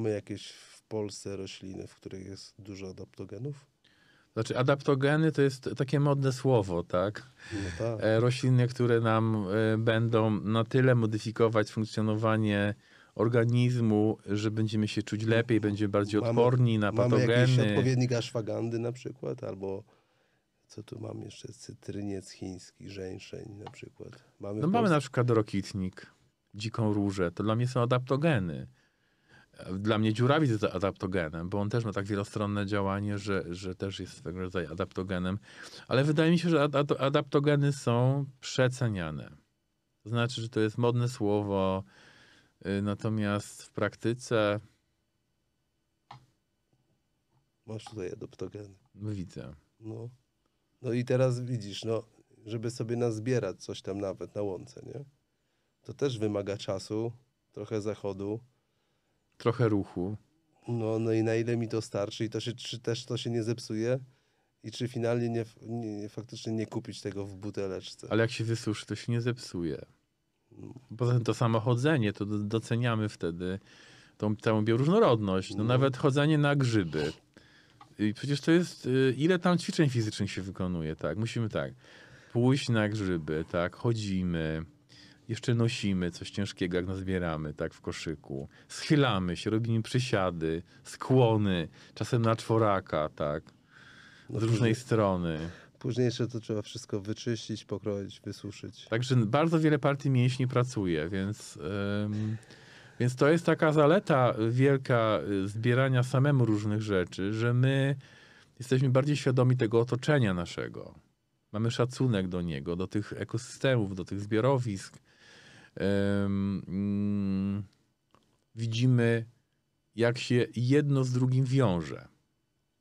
mamy jakieś w Polsce rośliny, w których jest dużo adaptogenów? Znaczy, adaptogeny to jest takie modne słowo, tak? No tak. E, rośliny, które nam e, będą na tyle modyfikować funkcjonowanie organizmu, że będziemy się czuć lepiej, będziemy bardziej mamy, odporni na patogeny. Mamy jakieś odpowiednik ashwagandy na przykład, albo co tu mam jeszcze, cytryniec chiński, żeńszeń na przykład. Mamy no mamy na przykład rokitnik, dziką różę, to dla mnie są adaptogeny. Dla mnie dziurawid jest adaptogenem, bo on też ma tak wielostronne działanie, że, że też jest swego rodzaju adaptogenem. Ale wydaje mi się, że ad adaptogeny są przeceniane. To znaczy, że to jest modne słowo, y, natomiast w praktyce... Masz tutaj adaptogeny. Widzę. No. no i teraz widzisz, no, żeby sobie nazbierać coś tam nawet na łące, nie? To też wymaga czasu, trochę zachodu, trochę ruchu. No, no i na ile mi to starczy i to się, czy też to się nie zepsuje? I czy finalnie nie, nie, faktycznie nie kupić tego w buteleczce? Ale jak się wysuszy, to się nie zepsuje. No. Poza tym to samo chodzenie, to doceniamy wtedy tą całą bioróżnorodność. No, no. Nawet chodzenie na grzyby. I przecież to jest, y, ile tam ćwiczeń fizycznych się wykonuje, tak? Musimy tak, pójść na grzyby, tak? Chodzimy, jeszcze nosimy coś ciężkiego, jak nazbieramy, tak, w koszyku. Schylamy się, robimy przysiady, skłony, czasem na czworaka, tak, no z no różnej później, strony. Późniejsze to trzeba wszystko wyczyścić, pokroić, wysuszyć. Także bardzo wiele partii mięśni pracuje, więc... Ym... Więc to jest taka zaleta wielka y, zbierania samemu różnych rzeczy, że my jesteśmy bardziej świadomi tego otoczenia naszego. Mamy szacunek do niego, do tych ekosystemów, do tych zbiorowisk, Mm, widzimy, jak się jedno z drugim wiąże.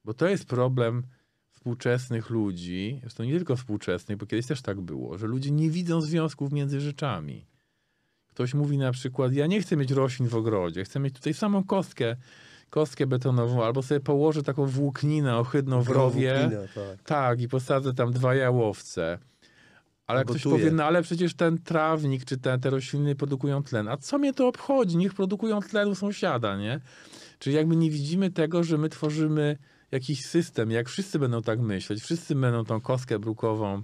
Bo to jest problem współczesnych ludzi, zresztą nie tylko współczesnych, bo kiedyś też tak było, że ludzie nie widzą związków między rzeczami. Ktoś mówi na przykład, ja nie chcę mieć roślin w ogrodzie, chcę mieć tutaj samą kostkę, kostkę betonową, albo sobie położę taką włókninę ohydną w rowie. tak. tak. i posadzę tam dwa jałowce. Ale gotuje. ktoś powie, no ale przecież ten trawnik czy te, te rośliny produkują tlen. A co mnie to obchodzi? Niech produkują tlenu sąsiada, nie? Czyli jakby nie widzimy tego, że my tworzymy jakiś system, jak wszyscy będą tak myśleć, wszyscy będą tą kostkę brukową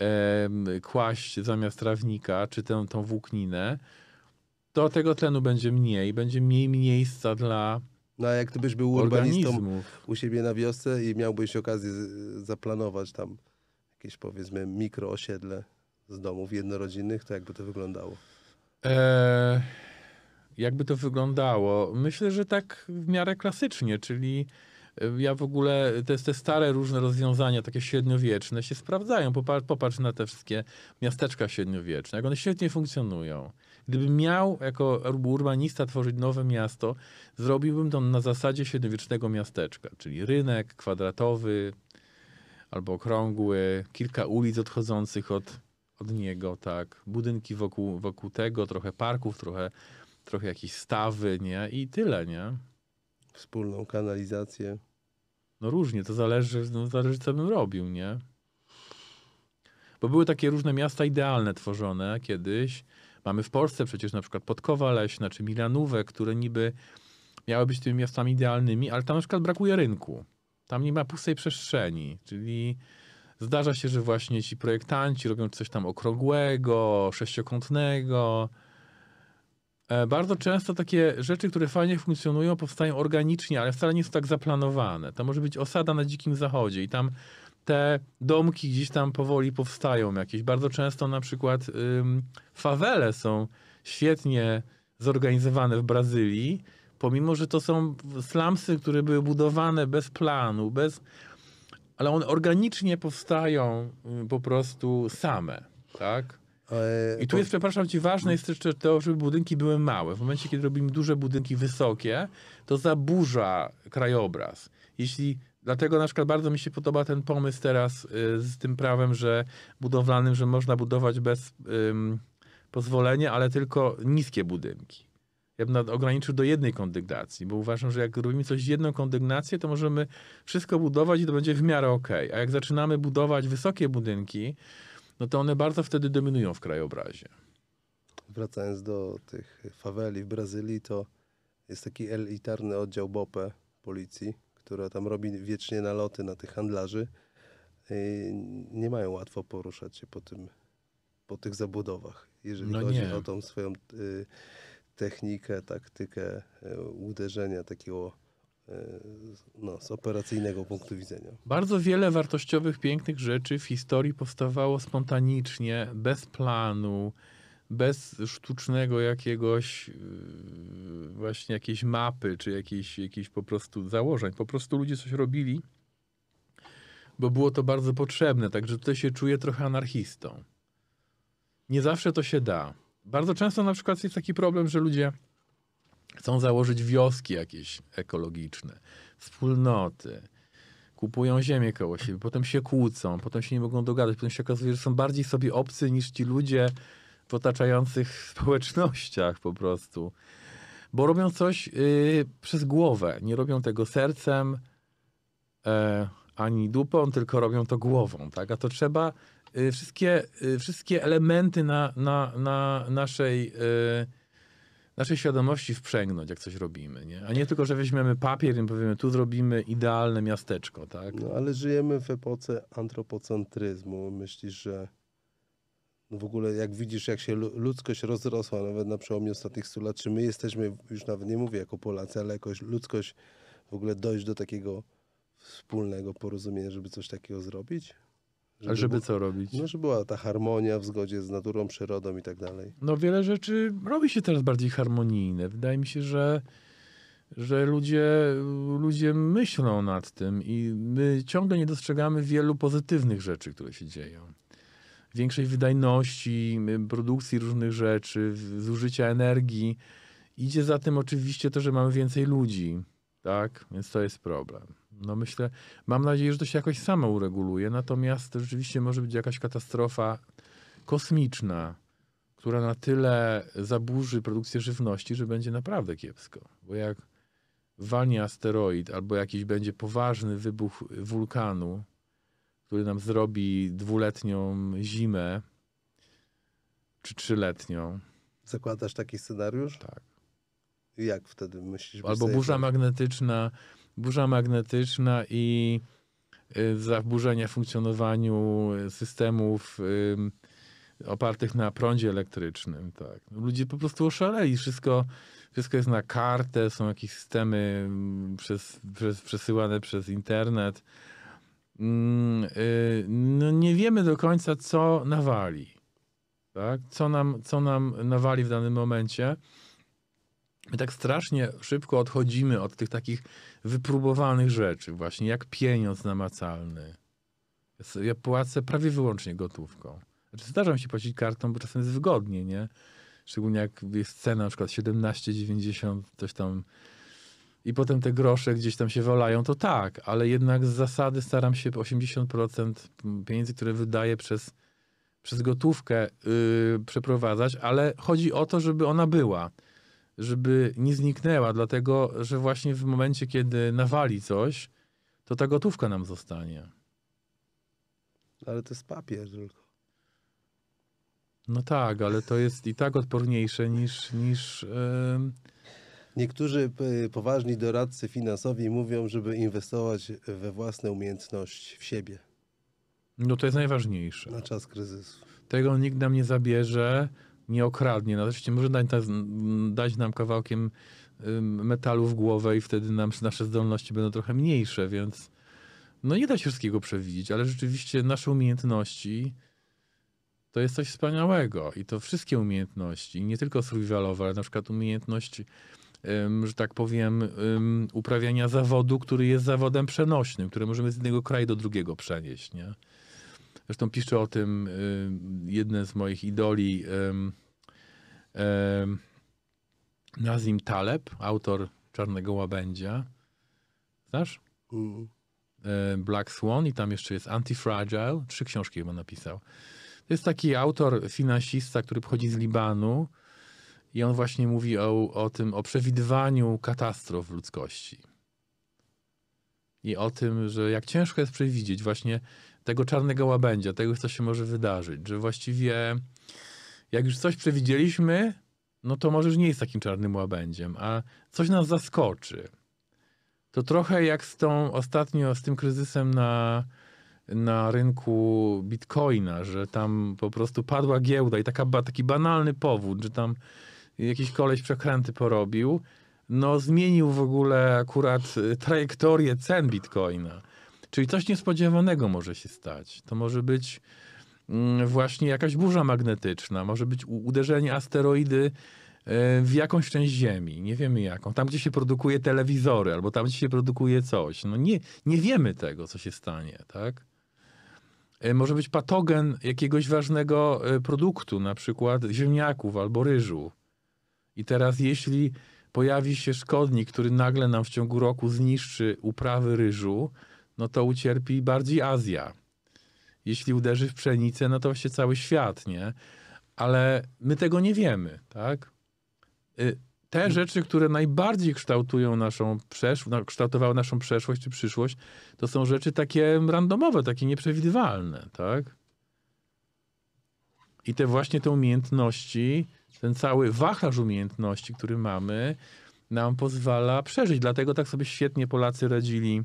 e, kłaść zamiast trawnika, czy tę, tą włókninę, to tego tlenu będzie mniej, będzie mniej miejsca dla No a jak gdybyś był urbanistą organizmów. u siebie na wiosce i miałbyś okazję zaplanować tam jakieś powiedzmy mikroosiedle z domów jednorodzinnych, to jakby to wyglądało? Eee, jakby to wyglądało? Myślę, że tak w miarę klasycznie, czyli e, ja w ogóle, te, te stare różne rozwiązania, takie średniowieczne, się sprawdzają. Popatrz, popatrz na te wszystkie miasteczka średniowieczne, jak one świetnie funkcjonują. Gdybym miał jako urbanista tworzyć nowe miasto, zrobiłbym to na zasadzie średniowiecznego miasteczka, czyli rynek kwadratowy, albo okrągły, kilka ulic odchodzących od, od niego, tak, budynki wokół, wokół tego, trochę parków, trochę, trochę jakieś stawy, nie? I tyle, nie? Wspólną kanalizację. No różnie, to zależy, no zależy co bym robił, nie? Bo były takie różne miasta idealne tworzone kiedyś. Mamy w Polsce przecież na przykład Podkowa Leśna czy Milanówek, które niby miały być tymi miastami idealnymi, ale tam na przykład brakuje rynku. Tam nie ma pustej przestrzeni, czyli zdarza się, że właśnie ci projektanci robią coś tam okrągłego, sześciokątnego. E, bardzo często takie rzeczy, które fajnie funkcjonują, powstają organicznie, ale wcale nie są tak zaplanowane. To może być osada na dzikim zachodzie i tam te domki gdzieś tam powoli powstają jakieś. Bardzo często na przykład ym, fawele są świetnie zorganizowane w Brazylii Pomimo, że to są slumsy, które były budowane bez planu, bez... Ale one organicznie powstają y, po prostu same, tak? E, I tu jest, przepraszam ci, ważne jest jeszcze to, żeby budynki były małe. W momencie, kiedy robimy duże budynki wysokie, to zaburza krajobraz. Jeśli Dlatego na przykład bardzo mi się podoba ten pomysł teraz y, z tym prawem, że budowlanym, że można budować bez pozwolenia, ale tylko niskie budynki. Ja bym ograniczył do jednej kondygnacji, bo uważam, że jak robimy coś z jedną kondygnację, to możemy wszystko budować i to będzie w miarę ok. A jak zaczynamy budować wysokie budynki, no to one bardzo wtedy dominują w krajobrazie. Wracając do tych faweli w Brazylii, to jest taki elitarny oddział BOPE policji, która tam robi wiecznie naloty na tych handlarzy. I nie mają łatwo poruszać się po tym, po tych zabudowach, jeżeli no chodzi nie. o tą swoją... Y, technikę, taktykę e, uderzenia takiego e, no, z operacyjnego punktu widzenia. Bardzo wiele wartościowych, pięknych rzeczy w historii powstawało spontanicznie, bez planu, bez sztucznego jakiegoś e, właśnie jakiejś mapy, czy jakiejś, jakiejś po prostu założeń. Po prostu ludzie coś robili, bo było to bardzo potrzebne, także tutaj się czuję trochę anarchistą. Nie zawsze to się da. Bardzo często na przykład jest taki problem, że ludzie chcą założyć wioski jakieś ekologiczne, wspólnoty, kupują ziemię koło siebie, potem się kłócą, potem się nie mogą dogadać, potem się okazuje, że są bardziej sobie obcy niż ci ludzie w otaczających społecznościach po prostu. Bo robią coś yy, przez głowę, nie robią tego sercem yy, ani dupą, tylko robią to głową, tak? A to trzeba Y, wszystkie, y, wszystkie elementy na, na, na naszej, y, naszej świadomości wprzęgnąć, jak coś robimy. Nie? A nie tylko, że weźmiemy papier i powiemy, tu zrobimy idealne miasteczko. Tak? No ale żyjemy w epoce antropocentryzmu. Myślisz, że no w ogóle jak widzisz, jak się ludzkość rozrosła, nawet na przełomie ostatnich stu lat, czy my jesteśmy, już nawet nie mówię jako Polacy, ale jakoś ludzkość w ogóle dojść do takiego wspólnego porozumienia, żeby coś takiego zrobić? Żeby, żeby co robić? No, żeby była ta harmonia w zgodzie z naturą, przyrodą i tak dalej. No wiele rzeczy robi się teraz bardziej harmonijne. Wydaje mi się, że, że ludzie, ludzie myślą nad tym i my ciągle nie dostrzegamy wielu pozytywnych rzeczy, które się dzieją. Większej wydajności, produkcji różnych rzeczy, zużycia energii. Idzie za tym oczywiście to, że mamy więcej ludzi, tak? Więc to jest problem. No myślę, mam nadzieję, że to się jakoś samo ureguluje, natomiast rzeczywiście może być jakaś katastrofa kosmiczna, która na tyle zaburzy produkcję żywności, że będzie naprawdę kiepsko. Bo jak walnie asteroid albo jakiś będzie poważny wybuch wulkanu, który nam zrobi dwuletnią zimę czy trzyletnią. Zakładasz taki scenariusz? Tak. Jak wtedy myślisz? Albo burza magnetyczna, burza magnetyczna i y, zaburzenia w funkcjonowaniu systemów opartych na prądzie elektrycznym. Tak. Ludzie po prostu oszaleli. Wszystko, wszystko jest na kartę, są jakieś systemy przez, przez, przesyłane przez internet. Mm, y, no nie wiemy do końca, co nawali. Tak? Co, nam, co nam nawali w danym momencie. My tak strasznie szybko odchodzimy od tych takich wypróbowanych rzeczy, właśnie jak pieniądz namacalny. Ja płacę prawie wyłącznie gotówką. Znaczy, zdarza mi się płacić kartą, bo czasem jest wygodnie, nie? Szczególnie jak jest cena na przykład 17,90, coś tam i potem te grosze gdzieś tam się wolają, to tak, ale jednak z zasady staram się 80% pieniędzy, które wydaję przez, przez gotówkę yy, przeprowadzać, ale chodzi o to, żeby ona była żeby nie zniknęła, dlatego że właśnie w momencie, kiedy nawali coś, to ta gotówka nam zostanie. Ale to jest papier tylko. No tak, ale to jest i tak odporniejsze niż. niż yy... Niektórzy poważni doradcy finansowi mówią, żeby inwestować we własne umiejętności, w siebie. No to jest najważniejsze. Na czas kryzysu. Tego nikt nam nie zabierze nie okradnie. No, oczywiście może dać, dać nam kawałkiem metalu w głowę i wtedy nam, nasze zdolności będą trochę mniejsze, więc no nie da się wszystkiego przewidzieć, ale rzeczywiście nasze umiejętności to jest coś wspaniałego i to wszystkie umiejętności, nie tylko survivalowe, ale na przykład umiejętność, że tak powiem, uprawiania zawodu, który jest zawodem przenośnym, który możemy z jednego kraju do drugiego przenieść, nie? Zresztą piszę o tym y, jedne z moich idoli, Nazim Taleb, autor Czarnego Łabędzia. Znasz? Mm. E, Black Swan i tam jeszcze jest Antifragile. Trzy książki chyba napisał. To jest taki autor, finansista, który pochodzi z Libanu i on właśnie mówi o, o tym, o przewidywaniu katastrof ludzkości. I o tym, że jak ciężko jest przewidzieć. Właśnie tego czarnego łabędzia, tego, co się może wydarzyć, że właściwie jak już coś przewidzieliśmy, no to może już nie jest takim czarnym łabędziem, a coś nas zaskoczy. To trochę jak z tą ostatnio, z tym kryzysem na, na rynku bitcoina, że tam po prostu padła giełda i taka, taki banalny powód, że tam jakiś koleś przekręty porobił, no zmienił w ogóle akurat y, trajektorię cen bitcoina. Czyli coś niespodziewanego może się stać. To może być mm, właśnie jakaś burza magnetyczna, może być uderzenie asteroidy e, w jakąś część Ziemi, nie wiemy jaką, tam gdzie się produkuje telewizory, albo tam gdzie się produkuje coś. No nie, nie wiemy tego, co się stanie, tak? E, może być patogen jakiegoś ważnego e, produktu, na przykład ziemniaków albo ryżu. I teraz jeśli pojawi się szkodnik, który nagle nam w ciągu roku zniszczy uprawy ryżu, no to ucierpi bardziej Azja. Jeśli uderzy w pszenicę, no to właśnie cały świat, nie? Ale my tego nie wiemy, tak? Y, te mm. rzeczy, które najbardziej kształtują naszą przeszłość, no, kształtowały naszą przeszłość czy przyszłość, to są rzeczy takie randomowe, takie nieprzewidywalne, tak? I te właśnie te umiejętności, ten cały wachlarz umiejętności, który mamy, nam pozwala przeżyć. Dlatego tak sobie świetnie Polacy radzili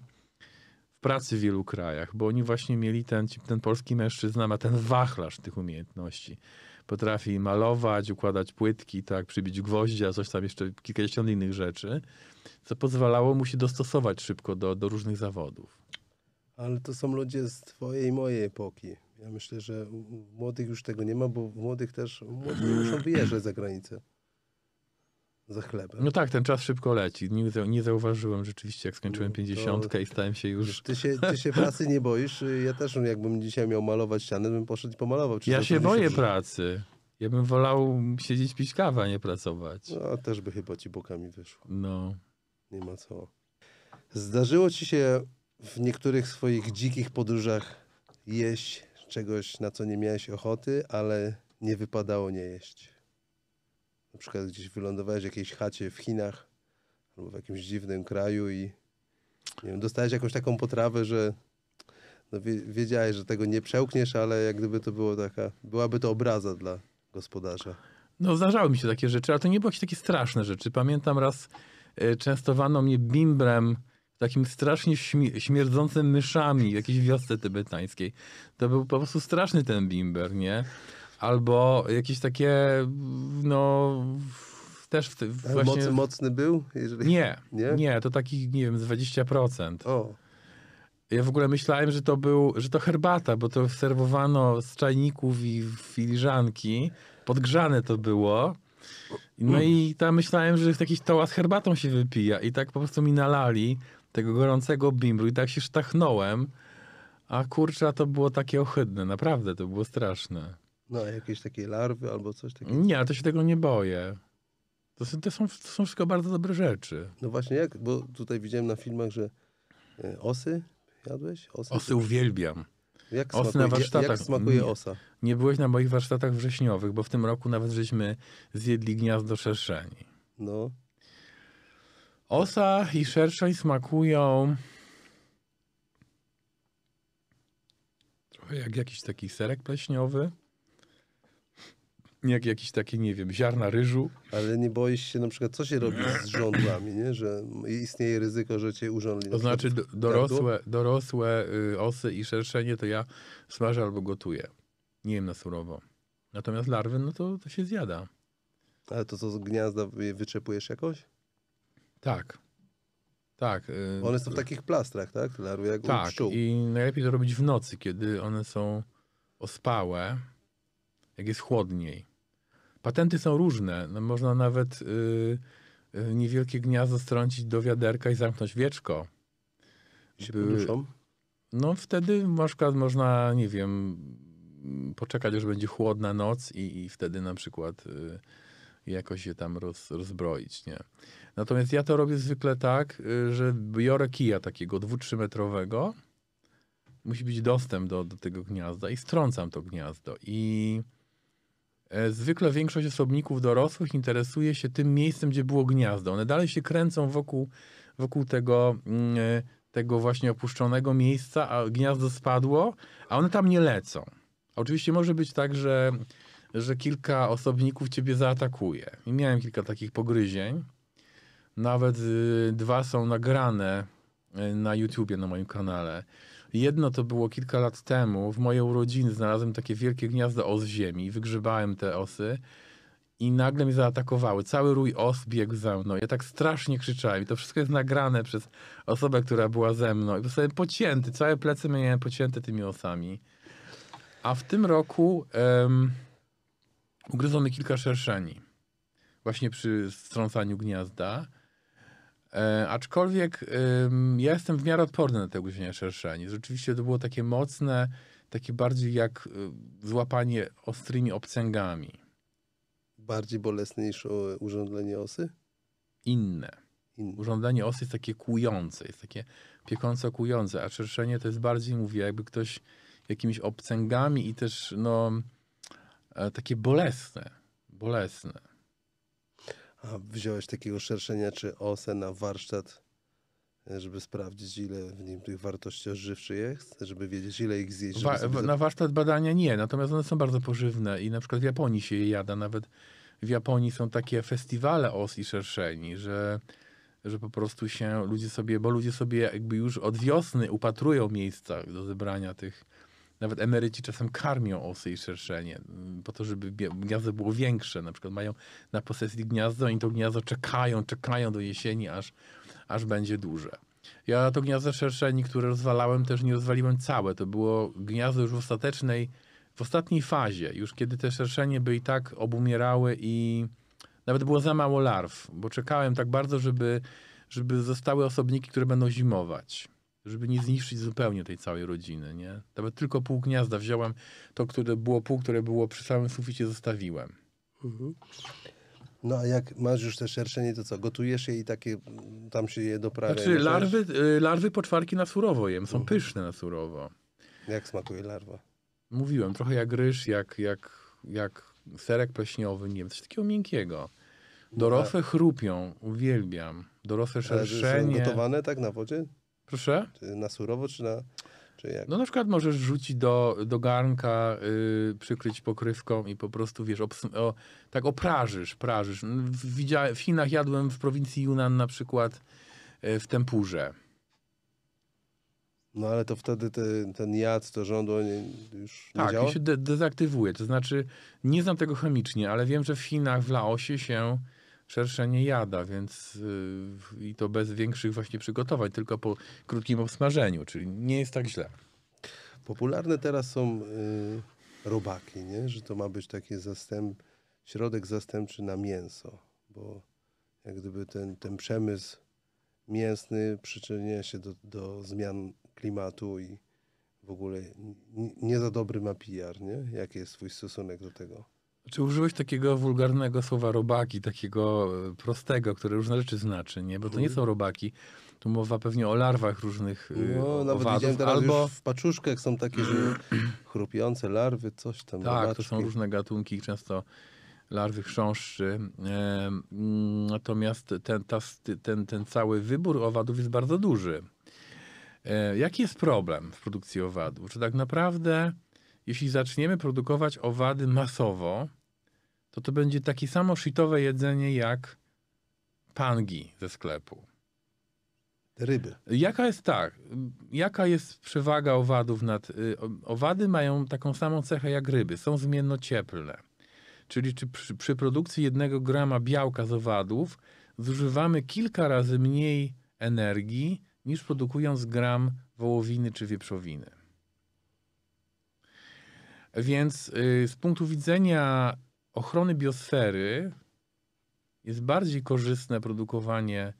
pracy w wielu krajach, bo oni właśnie mieli ten, ten polski mężczyzna ma ten wachlarz tych umiejętności. Potrafi malować, układać płytki, tak, przybić gwoździa, coś tam jeszcze, kilkadziesiąt innych rzeczy, co pozwalało mu się dostosować szybko do, do różnych zawodów. Ale to są ludzie z twojej i mojej epoki. Ja myślę, że młodych już tego nie ma, bo młodych też młodych muszą wyjeżdżać za granicę za chlebem. No tak, ten czas szybko leci. Nie, nie zauważyłem rzeczywiście, jak skończyłem no pięćdziesiątkę i stałem się już... Ty się, ty się pracy nie boisz? Ja też, no, jakbym dzisiaj miał malować ścianę, bym poszedł i pomalował. Czy ja się boję się pracy. Ja bym wolał siedzieć, pić kawę, a nie pracować. No, też by chyba ci bokami wyszło. No. Nie ma co. Zdarzyło ci się w niektórych swoich dzikich podróżach jeść czegoś, na co nie miałeś ochoty, ale nie wypadało nie jeść? na przykład gdzieś wylądowałeś w jakiejś chacie w Chinach albo w jakimś dziwnym kraju i nie wiem, dostałeś jakąś taką potrawę, że no, wiedziałeś, że tego nie przełkniesz, ale jak gdyby to było taka, byłaby to obraza dla gospodarza. No zdarzały mi się takie rzeczy, ale to nie były jakieś takie straszne rzeczy. Pamiętam raz e, częstowano mnie bimbrem takim strasznie śmierdzącym myszami w jakiejś wiosce tybetańskiej. To był po prostu straszny ten bimber, nie? Albo jakieś takie, no też w, właśnie... Mocny, mocny był? Jeżeli... Nie, nie, nie, to takich, nie wiem, 20%. O. Ja w ogóle myślałem, że to był, że to herbata, bo to serwowano z czajników i filiżanki. Podgrzane to było. No mm. i tam myślałem, że jakiś toła z herbatą się wypija. I tak po prostu mi nalali tego gorącego bimbru i tak się sztachnąłem. A kurczę, to było takie ohydne, naprawdę, to było straszne. No, jakieś takie larwy albo coś takiego? Nie, ale to się tego nie boję. To są, to, są, to są wszystko bardzo dobre rzeczy. No właśnie jak, bo tutaj widziałem na filmach, że e, osy jadłeś? Osy, osy uwielbiam. Jak osy smakuje, na warsztatach. Jak smakuje osa? Nie, nie, byłeś na moich warsztatach wrześniowych, bo w tym roku nawet żeśmy zjedli gniazdo szerszeni. No. Osa i szerszeń smakują trochę jak jakiś taki serek pleśniowy jak jakieś takie, nie wiem, ziarna ryżu. Ale nie boisz się na przykład, co się robi z żądłami, nie? Że istnieje ryzyko, że cię urządli. To znaczy dorosłe, tak, dorosłe y, osy i szerszenie to ja smażę albo gotuję. Nie wiem na surowo. Natomiast larwy, no to, to się zjada. Ale to co z gniazda wyczepujesz jakoś? Tak. Tak. Y, one są w takich plastrach, tak? Larwy jak tak, u Tak. i najlepiej to robić w nocy, kiedy one są ospałe, jak jest chłodniej. Patenty są różne. No, można nawet y, y, niewielkie gniazdo strącić do wiaderka i zamknąć wieczko. Się poduszą? Y, no wtedy na przykład można, nie wiem, poczekać, aż będzie chłodna noc i, i wtedy na przykład y, jakoś je tam roz, rozbroić, nie? Natomiast ja to robię zwykle tak, y, że biorę kija takiego dwu-trzymetrowego, musi być dostęp do, do tego gniazda i strącam to gniazdo i E, zwykle większość osobników dorosłych interesuje się tym miejscem, gdzie było gniazdo. One dalej się kręcą wokół, wokół tego, mm, e, tego właśnie opuszczonego miejsca, a gniazdo spadło, a one tam nie lecą. Oczywiście może być tak, że, że kilka osobników ciebie zaatakuje. I miałem kilka takich pogryzień. Nawet y, dwa są nagrane y, na YouTubie, na moim kanale. Jedno to było kilka lat temu. W mojej urodziny znalazłem takie wielkie gniazdo os ziemi, wygrzebałem te osy i nagle mnie zaatakowały. Cały rój os biegł za mną. Ja tak strasznie krzyczałem i to wszystko jest nagrane przez osobę, która była ze mną. I zostałem pocięty, całe plecy miałem pocięte tymi osami. A w tym roku um, ugryzono kilka szerszeni. Właśnie przy strącaniu gniazda. E, aczkolwiek ja jestem w miarę odporny na te ugryzienia szerszeni. Rzeczywiście to było takie mocne, takie bardziej jak y, złapanie ostrymi obcęgami. Bardziej bolesne niż urządzenie osy? Inne. Inne. Urządzenie osy jest takie kłujące, jest takie piekąco kłujące, a szerszenie to jest bardziej, mówię, jakby ktoś jakimiś obcęgami i też no e, takie bolesne. Bolesne. A wziąłeś takiego szerszenia czy osę na warsztat, e, żeby sprawdzić, ile w nim tych wartości odżywczych jest, żeby wiedzieć, ile ich zjeść. Wa na warsztat badania nie, natomiast one są bardzo pożywne i na przykład w Japonii się je jada. Nawet w Japonii są takie festiwale os i szerszeni, że że po prostu się ludzie sobie, bo ludzie sobie jakby już od wiosny upatrują miejsca do zebrania tych, nawet emeryci czasem karmią osy i szerszenie, mm, po to, żeby gniazdo było większe. Na przykład mają na posesji gniazdo i to gniazdo czekają, czekają do jesieni, aż, aż będzie duże. Ja to gniazdo szerszeni, które rozwalałem, też nie rozwaliłem całe. To było gniazdo już w ostatecznej, w ostatniej fazie, już kiedy te szerszenie by i tak obumierały i nawet było za mało larw, bo czekałem tak bardzo, żeby, żeby zostały osobniki, które będą zimować żeby nie zniszczyć zupełnie tej całej rodziny, nie? Nawet tylko pół gniazda wziąłem, to które było pół, które było przy samym suficie, zostawiłem. Mhm. No a jak masz już te szerszenie, to co, gotujesz je i takie, mm, tam się je doprawia? Znaczy larwy, y, larwy poczwarki na surowo jem, są mhm. pyszne na surowo. Jak smakuje larwa? Mówiłem, trochę jak ryż, jak, jak, jak serek pleśniowy, nie wiem, coś takiego miękkiego. No, Dorosłe chrupią, uwielbiam. Dorosłe szerszenie. Ale gotowane tak na wodzie? Proszę? na surowo, czy na... Czy jak? No na przykład możesz rzucić do, do garnka, yy, przykryć pokrywką i po prostu, wiesz, obs- o, tak oprażysz, prażysz. No, w Chinach jadłem w prowincji Yunnan na przykład yy, w tempurze. No ale to wtedy te, ten jad, to żądło nie, już nie tak, działa? Tak, się de- dezaktywuje. To znaczy, nie znam tego chemicznie, ale wiem, że w Chinach, w Laosie się szersza nie jada, więc yy, i to bez większych właśnie przygotowań, tylko po krótkim obsmażeniu, czyli nie jest tak źle. Popularne teraz są yy, robaki, nie? że to ma być taki zastęp, środek zastępczy na mięso, bo jak gdyby ten, ten przemysł mięsny przyczynia się do, do zmian klimatu i w ogóle nie za dobry ma PR, nie? Jaki jest twój stosunek do tego? Czy użyłeś takiego wulgarnego słowa robaki, takiego e, prostego, które różne rzeczy znaczy, nie? Bo to nie są robaki. Tu mowa pewnie o larwach różnych y, No, nawet owadów, widziałem teraz albo... już w paczuszkach są takie, że chrupiące larwy, coś tam. Tak, robaczki. to są różne gatunki, często larwy chrząszczy. Natomiast ten, ta, ten, ten cały wybór owadów jest bardzo duży. E, jaki jest problem w produkcji owadów? Czy tak naprawdę jeśli zaczniemy produkować owady masowo, to to będzie takie samo shitowe jedzenie jak pangi ze sklepu. Ryby. Jaka jest tak? Jaka jest przewaga owadów nad. Y, owady mają taką samą cechę jak ryby, są zmiennocieplne. Czyli czy przy, przy produkcji jednego grama białka z owadów zużywamy kilka razy mniej energii niż produkując gram wołowiny czy wieprzowiny. Więc y, z punktu widzenia ochrony biosfery jest bardziej korzystne produkowanie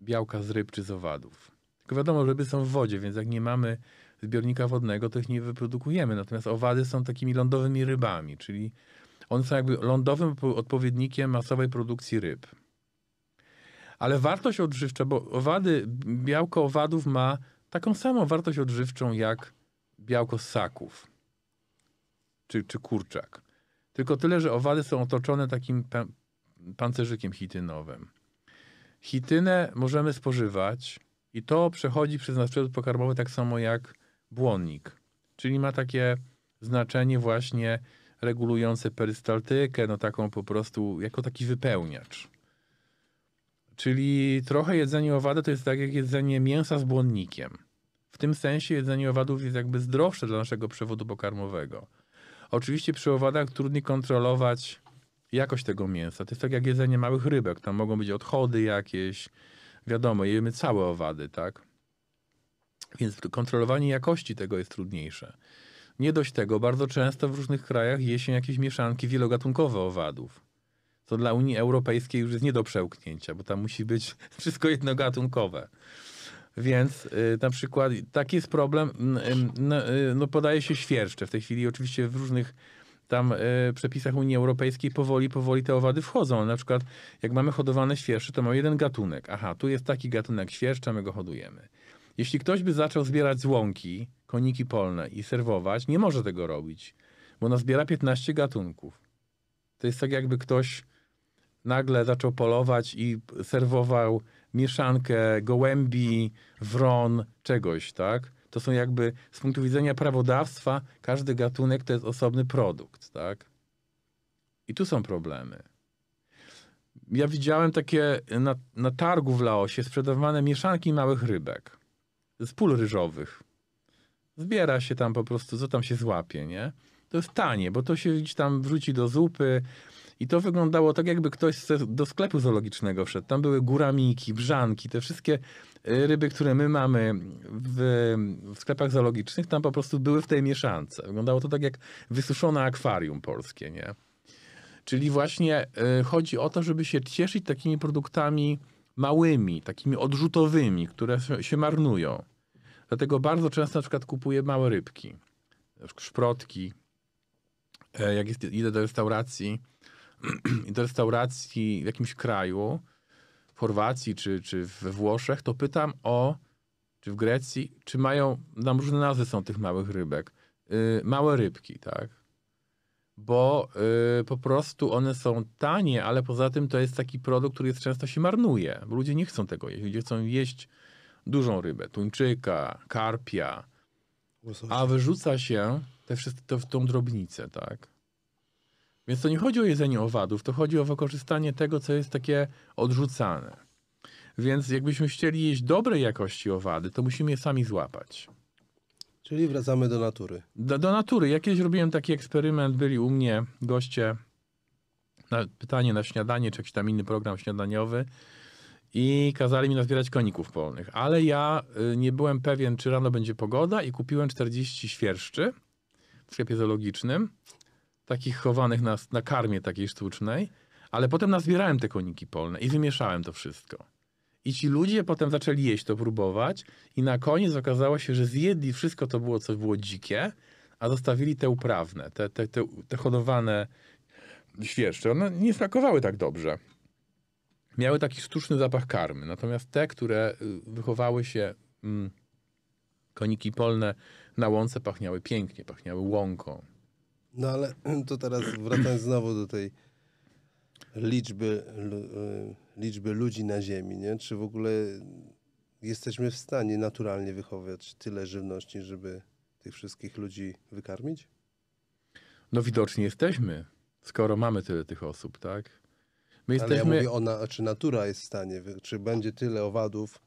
białka z ryb czy z owadów. Tylko wiadomo, ryby są w wodzie, więc jak nie mamy zbiornika wodnego, to ich nie wyprodukujemy. Natomiast owady są takimi lądowymi rybami, czyli one są jakby lądowym odpowiednikiem masowej produkcji ryb. Ale wartość odżywcza, bo owady, białko owadów ma taką samą wartość odżywczą jak białko ssaków czy, czy kurczak. Tylko tyle, że owady są otoczone takim pancerzykiem chitynowym. Chitynę możemy spożywać i to przechodzi przez nasz przewód pokarmowy tak samo jak błonnik. Czyli ma takie znaczenie właśnie regulujące perystaltykę, no taką po prostu, jako taki wypełniacz. Czyli trochę jedzenie owada to jest tak jak jedzenie mięsa z błonnikiem. W tym sensie jedzenie owadów jest jakby zdrowsze dla naszego przewodu pokarmowego. Oczywiście przy owadach trudniej kontrolować jakość tego mięsa. To jest tak jak jedzenie małych rybek. Tam mogą być odchody jakieś. Wiadomo, jemy całe owady, tak? Więc kontrolowanie jakości tego jest trudniejsze. Nie dość tego, bardzo często w różnych krajach je się jakieś mieszanki wielogatunkowe owadów. Co dla Unii Europejskiej już jest nie do przełknięcia, bo tam musi być wszystko jednogatunkowe. Więc y, na przykład taki jest problem, mm, no, y, no, podaje się świerszcze w tej chwili, oczywiście w różnych tam y, przepisach Unii Europejskiej powoli, powoli te owady wchodzą. Na przykład jak mamy hodowane świerszcze, to mamy jeden gatunek. Aha, tu jest taki gatunek świerszcza, my go hodujemy. Jeśli ktoś by zaczął zbierać złąki, koniki polne i serwować, nie może tego robić, bo zbiera 15 gatunków. To jest tak jakby ktoś nagle zaczął polować i serwował mieszankę gołębi, wron, czegoś, tak? To są jakby z punktu widzenia prawodawstwa każdy gatunek to jest osobny produkt, tak? I tu są problemy. Ja widziałem takie na, na targu w Laosie sprzedawane mieszanki małych rybek z pól ryżowych. Zbiera się tam po prostu, co tam się złapie, nie? To jest tanie, bo to się gdzieś tam wrzuci do zupy, i to wyglądało tak, jakby ktoś do sklepu zoologicznego wszedł. Tam były góramiki, brzanki, te wszystkie e, ryby, które my mamy w, w, sklepach zoologicznych, tam po prostu były w tej mieszance. Wyglądało to tak jak wysuszone akwarium polskie, nie? Czyli właśnie e, chodzi o to, żeby się cieszyć takimi produktami małymi, takimi odrzutowymi, które się marnują. Dlatego bardzo często na przykład kupuję małe rybki, szprotki. E, jak jest, idę do restauracji, do restauracji w jakimś kraju, w Chorwacji czy, czy we Włoszech, to pytam o, czy w Grecji, czy mają, tam różne nazwy są tych małych rybek, yy, małe rybki, tak? Bo yy, po prostu one są tanie, ale poza tym to jest taki produkt, który jest, często się marnuje, bo ludzie nie chcą tego jeść. Ludzie chcą jeść dużą rybę, tuńczyka, karpia, a wyrzuca się te wszystkie, to, tą drobnicę, tak? Więc to nie chodzi o jedzenie owadów, to chodzi o wykorzystanie tego, co jest takie odrzucane. Więc jakbyśmy chcieli jeść dobrej jakości owady, to musimy je sami złapać. Czyli wracamy do natury. Do, do natury. Ja kiedyś robiłem taki eksperyment, byli u mnie goście na pytanie na śniadanie, czy jakiś tam inny program śniadaniowy i kazali mi nazbierać koników polnych. Ale ja y, nie byłem pewien, czy rano będzie pogoda i kupiłem 40 świerszczy w sklepie zoologicznym takich chowanych na, na karmie takiej sztucznej, ale potem nazbierałem te koniki polne i wymieszałem to wszystko. I ci ludzie potem zaczęli jeść to, próbować i na koniec okazało się, że zjedli wszystko to było, co było dzikie, a zostawili te uprawne, te, te, te, te hodowane świerszcze. One nie smakowały tak dobrze. Miały taki sztuczny zapach karmy. Natomiast te, które y, wychowały się, mm, koniki polne na łące pachniały pięknie, pachniały łąką. No ale to teraz wracając znowu do tej liczby, y, liczby ludzi na Ziemi, nie? Czy w ogóle jesteśmy w stanie naturalnie wychowywać tyle żywności, żeby tych wszystkich ludzi wykarmić? No widocznie jesteśmy, skoro mamy tyle tych osób, tak? My jesteśmy... Ale ja mówię o na, czy natura jest w stanie, czy będzie tyle owadów,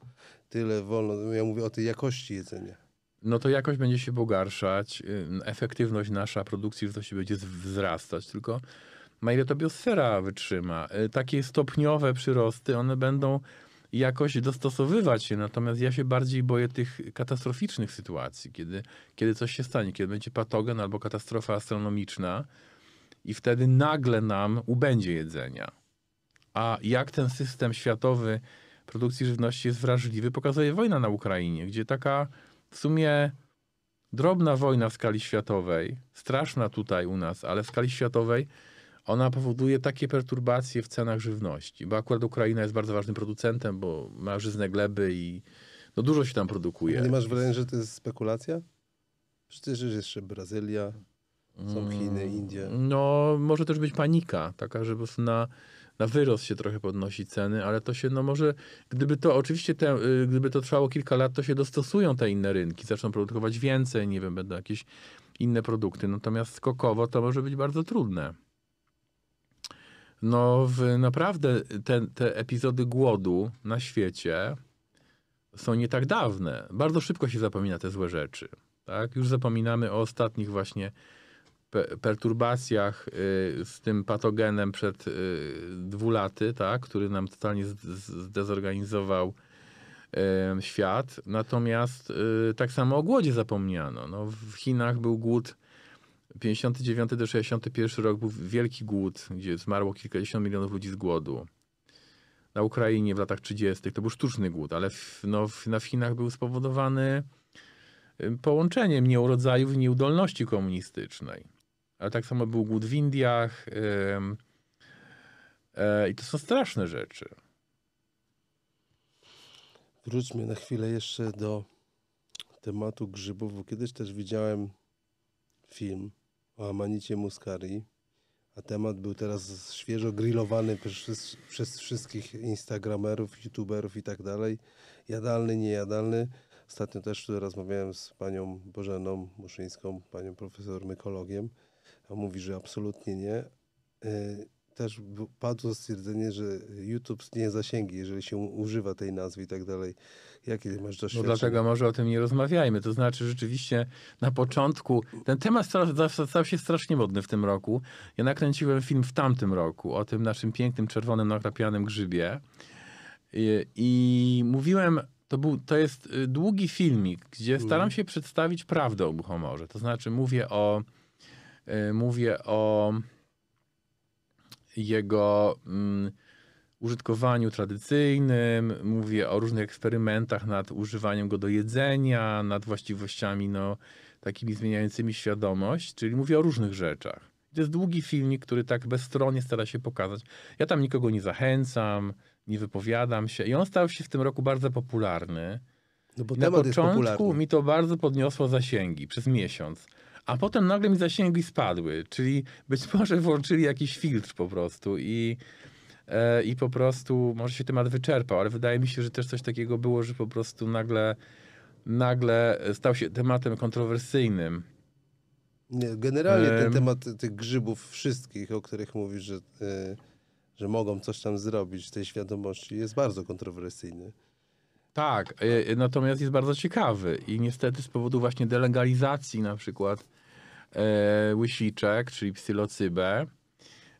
tyle wolno. Ja mówię o tej jakości jedzenia no to jakość będzie się pogarszać, efektywność nasza produkcji żywności będzie wzrastać, tylko na ile to biosfera wytrzyma. Y, takie stopniowe przyrosty, one będą jakoś dostosowywać się, natomiast ja się bardziej boję tych katastroficznych sytuacji, kiedy, kiedy coś się stanie, kiedy będzie patogen albo katastrofa astronomiczna i wtedy nagle nam ubędzie jedzenia. A jak ten system światowy produkcji żywności jest wrażliwy, pokazuje wojna na Ukrainie, gdzie taka w sumie drobna wojna w skali światowej, straszna tutaj u nas, ale w skali światowej, ona powoduje takie perturbacje w cenach żywności, bo akurat Ukraina jest bardzo ważnym producentem, bo ma żyzne gleby i no dużo się tam produkuje. Nie masz wrażenia, że to jest spekulacja? Przecież jest jeszcze Brazylia, są mm, Chiny, Indie. No, może też być panika, taka, że po prostu na na wyrost się trochę podnosi ceny, ale to się, no może, gdyby to oczywiście, te, y, gdyby to trwało kilka lat, to się dostosują te inne rynki, zaczną produkować więcej, nie wiem, będą jakieś inne produkty. Natomiast skokowo to może być bardzo trudne. No, w, naprawdę te, te epizody głodu na świecie są nie tak dawne. Bardzo szybko się zapomina te złe rzeczy. Tak? Już zapominamy o ostatnich właśnie perturbacjach y, z tym patogenem przed y, dwulaty, tak, który nam totalnie zdezorganizował świat. Natomiast y, tak samo o głodzie zapomniano. No, w Chinach był głód 59 do 61 rok był wielki głód, gdzie zmarło kilkadziesiąt milionów ludzi z głodu. Na Ukrainie w latach 30. to był sztuczny głód, ale w, no, w, na, Chinach był spowodowany połączeniem nieurodzajów i nieudolności komunistycznej ale tak samo był głód w Indiach. E, I to są straszne rzeczy. Wróćmy na chwilę jeszcze do tematu grzybów, bo kiedyś też widziałem film o amanicie muscarii, a temat był teraz świeżo grillowany przez, przez wszystkich instagramerów, youtuberów i tak dalej. Jadalny, niejadalny. Ostatnio też rozmawiałem z panią Bożeną Muszyńską, panią profesor mykologiem a mówi, że absolutnie nie. E, też padło stwierdzenie, że YouTube nie zasięgi, jeżeli się używa tej nazwy i tak dalej. Jakie masz no doświadczenie? No dlatego może o tym nie rozmawiajmy. To znaczy rzeczywiście na początku, ten temat stał się strasznie modny w tym roku. Ja nakręciłem film w tamtym roku o tym naszym pięknym, czerwonym, nakrapianym grzybie. I, i mówiłem to, był, to jest y, długi filmik, gdzie staram mhm. się przedstawić prawdę o Buchomorze. To znaczy mówię o E, mówię o jego mm, użytkowaniu tradycyjnym, mówię o różnych eksperymentach nad używaniem go do jedzenia, nad właściwościami no, takimi zmieniającymi świadomość, czyli mówię o różnych rzeczach. To jest długi filmik, który tak bezstronnie stara się pokazać. Ja tam nikogo nie zachęcam, nie wypowiadam się. I on stał się w tym roku bardzo popularny. No bo na początku mi to bardzo podniosło zasięgi przez miesiąc a potem nagle mi zasięgi spadły. Czyli być może włączyli jakiś filtr po prostu i, e, i po prostu może się temat wyczerpał, ale wydaje mi się, że też coś takiego było, że po prostu nagle, nagle stał się tematem kontrowersyjnym. generalnie ten temat tych grzybów wszystkich, o których mówisz, że, e, że mogą coś tam zrobić tej świadomości jest bardzo kontrowersyjny. Tak, e, e, natomiast jest bardzo ciekawy i niestety z powodu właśnie delegalizacji na przykład e, łysiczek, czyli psylocybę,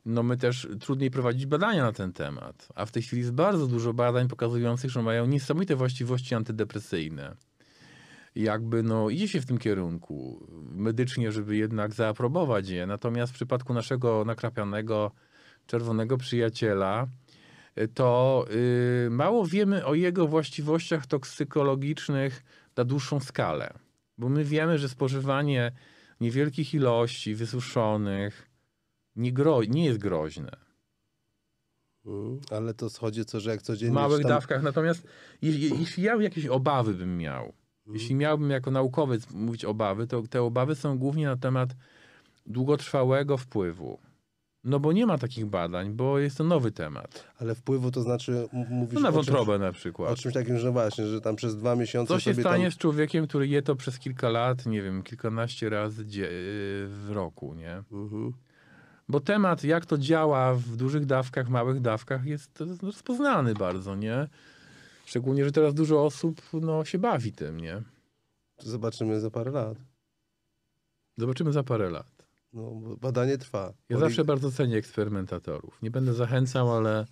no my też trudniej prowadzić badania na ten temat. A w tej chwili jest bardzo dużo badań pokazujących, że mają niesamowite właściwości antydepresyjne. Jakby no idzie się w tym kierunku medycznie, żeby jednak zaaprobować je. Natomiast w przypadku naszego nakrapianego, czerwonego przyjaciela, to y, mało wiemy o jego właściwościach toksykologicznych na dłuższą skalę. Bo my wiemy, że spożywanie niewielkich ilości wysuszonych nie, gro, nie jest groźne. Mm, ale to chodzi co, że jak codziennie... W małych tam... dawkach. Natomiast jeśli, jeśli ja jakieś obawy bym miał, mm. jeśli miałbym jako naukowiec mówić obawy, to te obawy są głównie na temat długotrwałego wpływu no bo nie ma takich badań, bo jest to nowy temat. Ale wpływu to znaczy mówisz no na wątrobę czymś, na przykład. O czymś takim, że no właśnie, że tam przez dwa miesiące. Co się stanie tam... z człowiekiem, który je to przez kilka lat, nie wiem, kilkanaście razy w roku, nie? Mhm. Bo temat, jak to działa w dużych dawkach, małych dawkach, jest rozpoznany bardzo, nie? Szczególnie, że teraz dużo osób no, się bawi tym, nie? Zobaczymy za parę lat. Zobaczymy za parę lat no, badanie trwa. Ja zawsze bardzo cenię eksperymentatorów. Nie będę zachęcał, ale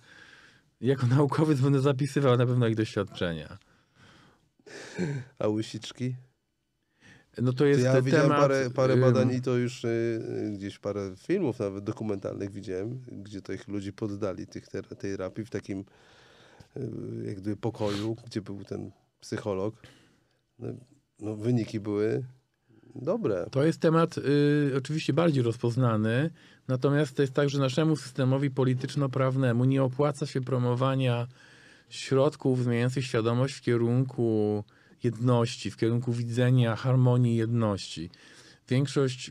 jako naukowiec będę zapisywał na pewno ich doświadczenia. A łysiczki? No to jest to ja widziałem parę, parę badań i to już y, y, gdzieś parę filmów nawet dokumentalnych widziałem, gdzie to ich ludzi poddali tych tej terapii w takim y, jak pokoju, gdzie był ten psycholog. No, no wyniki były Dobre. To jest temat y, oczywiście bardziej rozpoznany, natomiast to jest tak, że naszemu systemowi polityczno-prawnemu nie opłaca się promowania środków zmieniających świadomość w kierunku jedności, w kierunku widzenia harmonii jedności. Większość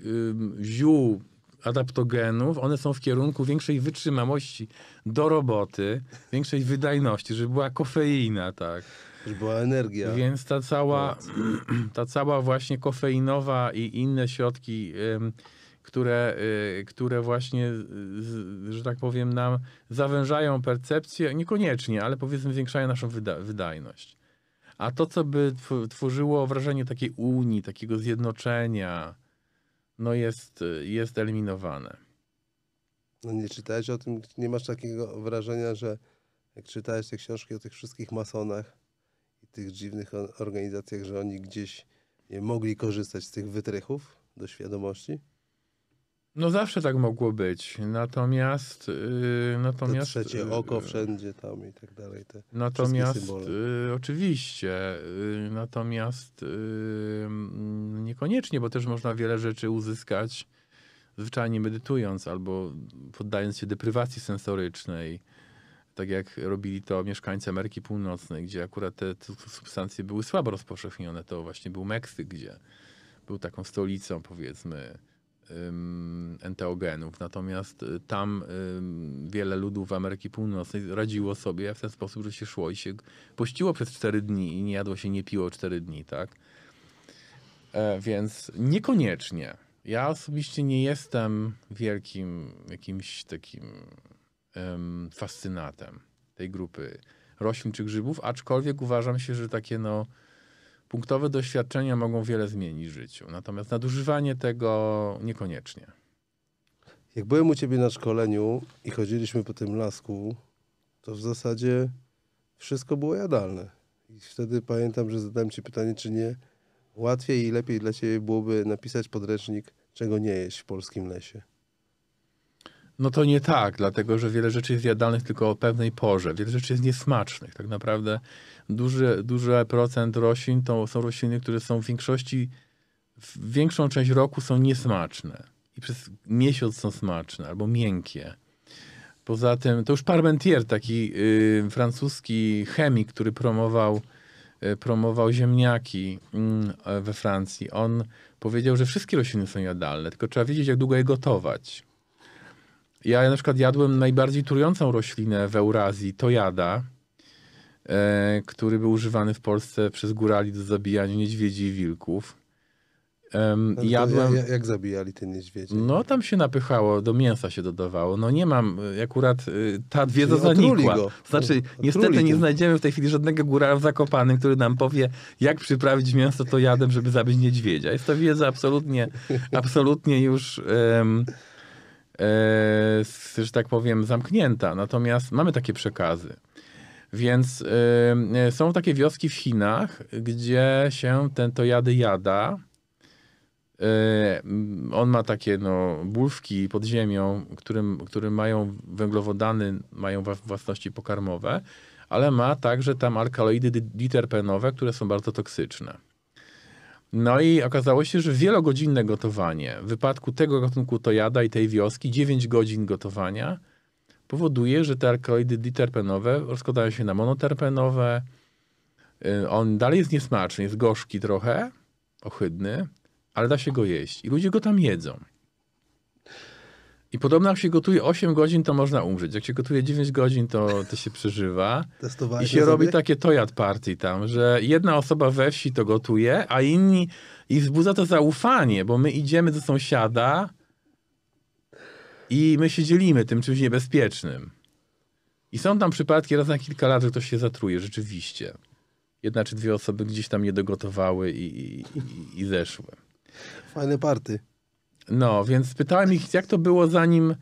y, ziół adaptogenów, one są w kierunku większej wytrzymałości do roboty, większej wydajności, żeby była kofeina, tak już była energia. Więc ta cała, ta cała właśnie kofeinowa i inne środki, które, y, które właśnie, y, że tak powiem, nam zawężają percepcję, niekoniecznie, ale powiedzmy zwiększają naszą wydajność. A to, co by tworzyło wrażenie takiej unii, takiego zjednoczenia, no jest, jest eliminowane. No nie czytałeś o tym, nie masz takiego wrażenia, że jak czytałeś te książki o tych wszystkich masonach, tych dziwnych organizacjach, że oni gdzieś mogli korzystać z tych wytrychów do świadomości? No zawsze tak mogło być. Natomiast. Yy, natomiast to trzecie y, oko wszędzie tam i tak dalej. Te natomiast yy, oczywiście. Yy, natomiast y, niekoniecznie, bo też można wiele rzeczy uzyskać zwyczajnie medytując albo poddając się deprywacji sensorycznej tak jak robili to mieszkańcy Ameryki Północnej, gdzie akurat te, te substancje były słabo rozpowszechnione, to właśnie był Meksyk, gdzie był taką stolicą powiedzmy enteogenów. Natomiast y, tam wiele ludów w Ameryki Północnej radziło sobie w ten sposób, że się szło i się pościło przez 4 dni i nie jadło się, nie piło 4 dni, tak? E, więc niekoniecznie. Ja osobiście nie jestem wielkim jakimś takim fascynatem tej grupy roślin czy grzybów, aczkolwiek uważam się, że takie no, punktowe doświadczenia mogą wiele zmienić w życiu. Natomiast nadużywanie tego niekoniecznie. Jak byłem u ciebie na szkoleniu i chodziliśmy po tym lasku, to w zasadzie wszystko było jadalne. I wtedy pamiętam, że zadałem ci pytanie, czy nie łatwiej i lepiej dla ciebie byłoby napisać podręcznik, czego nie jeść w polskim lesie. No to nie tak, dlatego że wiele rzeczy jest jadalnych tylko o pewnej porze, wiele rzeczy jest niesmacznych. Tak naprawdę duży, duży procent roślin to są rośliny, które są w większości, w większą część roku są niesmaczne i przez miesiąc są smaczne albo miękkie. Poza tym, to już Parmentier, taki y, francuski chemik, który promował, y, promował ziemniaki mm, we Francji, on powiedział, że wszystkie rośliny są jadalne, tylko trzeba wiedzieć, jak długo je gotować. Ja na przykład jadłem najbardziej trującą roślinę w Eurazji, tojada, e, który był używany w Polsce przez górali do zabijania niedźwiedzi i wilków. Um, jadłem... jak, jak zabijali te niedźwiedzie? No tam się napychało, do mięsa się dodawało. No nie mam, y, akurat y, ta wiedza Czyli zanikła. Go. Znaczy otruli niestety nie znajdziemy w tej chwili żadnego góra w Zakopanym, który nam powie jak przyprawić mięso to żeby zabić niedźwiedzia. Jest to wiedza absolutnie, absolutnie już... E, że tak powiem, zamknięta. Natomiast mamy takie przekazy. Więc e, są takie wioski w Chinach, gdzie się ten tojady jada. E, on ma takie no, bulwki pod ziemią, którym, którym mają węglowodany, mają własności pokarmowe, ale ma także tam alkaloidy diterpenowe, które są bardzo toksyczne. No i okazało się, że wielogodzinne gotowanie w wypadku tego gatunku tojada i tej wioski, 9 godzin gotowania, powoduje, że te alkaloidy diterpenowe rozkładają się na monoterpenowe. Y, on dalej jest niesmaczny, jest gorzki trochę, ohydny, ale da się go jeść. I ludzie go tam jedzą. I podobno jak się gotuje 8 godzin, to można umrzeć. Jak się gotuje 9 godzin, to, to się przeżywa. Testowałeś I się robi sobie? takie tojad party tam, że jedna osoba we wsi to gotuje, a inni... I wzbudza to zaufanie, bo my idziemy do sąsiada i my się dzielimy tym czymś niebezpiecznym. I są tam przypadki, raz na kilka lat, że ktoś się zatruje, rzeczywiście. Jedna czy dwie osoby gdzieś tam nie dogotowały i, i, i, i zeszły. Fajne party. No, więc pytałem ich, jak to było zanim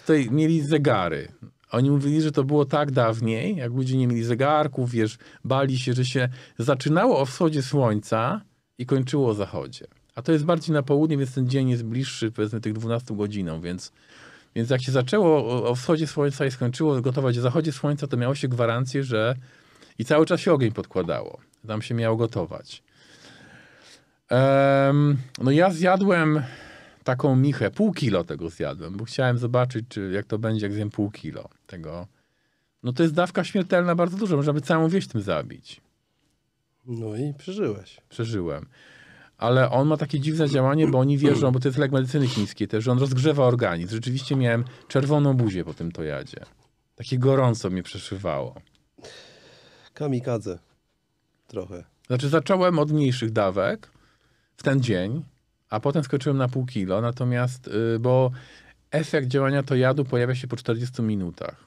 tutaj mieli zegary. Oni mówili, że to było tak dawniej, jak ludzie nie mieli zegarków, wiesz, bali się, że się zaczynało o wschodzie słońca i kończyło o zachodzie. A to jest bardziej na południe, więc ten dzień jest bliższy, powiedzmy, tych 12 godzinom, więc, więc jak się zaczęło o wschodzie słońca i skończyło gotować o zachodzie słońca, to miało się gwarancję, że i cały czas się ogień podkładało. Tam się miało gotować. Um, no ja zjadłem taką michę, pół kilo tego zjadłem, bo chciałem zobaczyć, czy jak to będzie, jak zjem pół kilo tego. No to jest dawka śmiertelna bardzo duża, można by całą wieś tym zabić. No i przeżyłeś. Przeżyłem. Ale on ma takie dziwne działanie, bo oni wierzą, bo to jest lek medycyny chińskiej też, że on rozgrzewa organizm. Rzeczywiście miałem czerwoną buzię po tym tojadzie. Takie gorąco mnie przeszywało. Kamikadze. Trochę. Znaczy zacząłem od mniejszych dawek w ten dzień a potem skoczyłem na pół kilo, natomiast, y, bo efekt działania to jadu pojawia się po 40 minutach.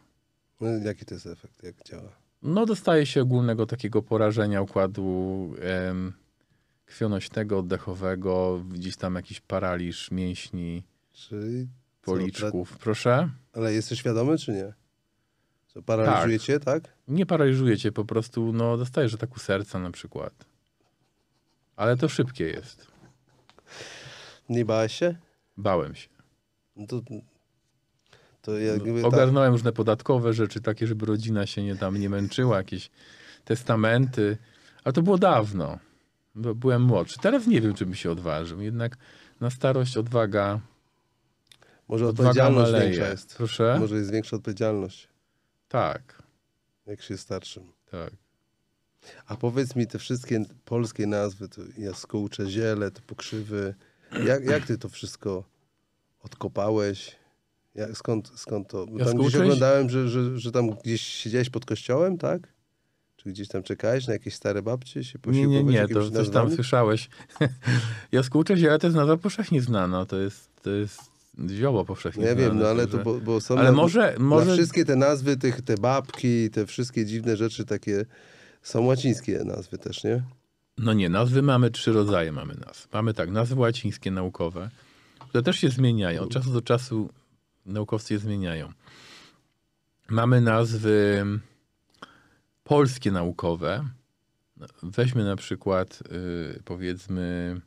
No, jaki to jest efekt, jak działa? No dostaje się ogólnego takiego porażenia układu em, krwionośnego, oddechowego, gdzieś tam jakiś paraliż mięśni, Czyli policzków. Co, Proszę? Ale jesteś świadomy czy nie? Co, paraliżujecie, tak. tak? Nie paraliżujecie, po prostu no, dostajesz ataku serca na przykład. Ale to szybkie jest. Nie bałeś się? Bałem się. No to, to jakby, no, tak. Ogarnąłem tak. różne podatkowe rzeczy, takie, żeby rodzina się nie tam nie męczyła, jakieś testamenty, ale to było dawno. Byłem młodszy. Teraz nie wiem, czy bym się odważył. Jednak na starość odwaga. Może odwaga odpowiedzialność maleje. większa jest. Proszę? Może jest większa odpowiedzialność. Tak. Jak się starszym. Tak. A powiedz mi te wszystkie polskie nazwy, to jaskółcze ziele, to pokrzywy, jak, jak ty to wszystko odkopałeś? Jak, skąd, skąd to? Ja tam gdzieś oglądałem, że, że, że tam gdzieś siedziałeś pod kościołem, tak? Czy gdzieś tam czekałeś na jakieś stare babcie? Się nie, nie, nie, to coś tam słyszałeś. Ja Jaskółcze ale to jest nazwa powszechnie znana. To jest, to jest zioło powszechnie Nie no znane. wiem, no ale to, bo, bo są ale na, może, może... Na wszystkie te nazwy, tych, te babki, te wszystkie dziwne rzeczy takie są łacińskie nazwy też, nie? No nie, nazwy mamy trzy rodzaje mamy nazw. Mamy tak, nazwy łacińskie naukowe, które też się zmieniają. Od czasu do czasu naukowcy je zmieniają. Mamy nazwy polskie naukowe. Weźmy na przykład yy, powiedzmy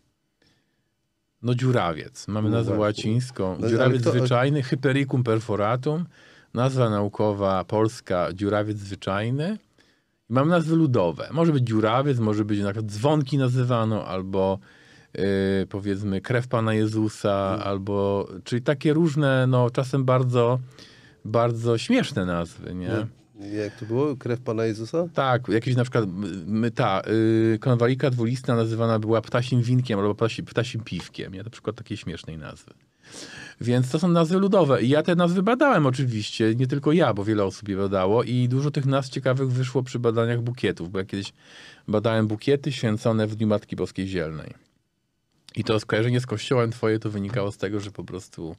no dziurawiec. Mamy no nazwę właśnie. łacińską. No, dziurawiec to... zwyczajny, hypericum perforatum. Nazwa naukowa polska dziurawiec zwyczajny. Mamy nazwy ludowe. Może być dziurawiec, może być na przykład dzwonki nazywano, albo Yy, powiedzmy krew Pana Jezusa, mhm. albo, czyli takie różne, no czasem bardzo, bardzo śmieszne nazwy, nie? nie mhm. jak to było? Krew Pana Jezusa? Tak, jakieś na przykład, my, ta, yy, konwalika dwulistna nazywana była ptasim winkiem albo ptasim, ptasim piwkiem, nie? Na przykład takiej śmiesznej nazwy. Więc to są nazwy ludowe. I ja te nazwy badałem oczywiście, nie tylko ja, bo wiele osób je badało i dużo tych nazw ciekawych wyszło przy badaniach bukietów, bo ja kiedyś badałem bukiety święcone w Dniu Matki Boskiej Zielnej. I to skojarzenie z kościołem twoje to wynikało z tego, że po prostu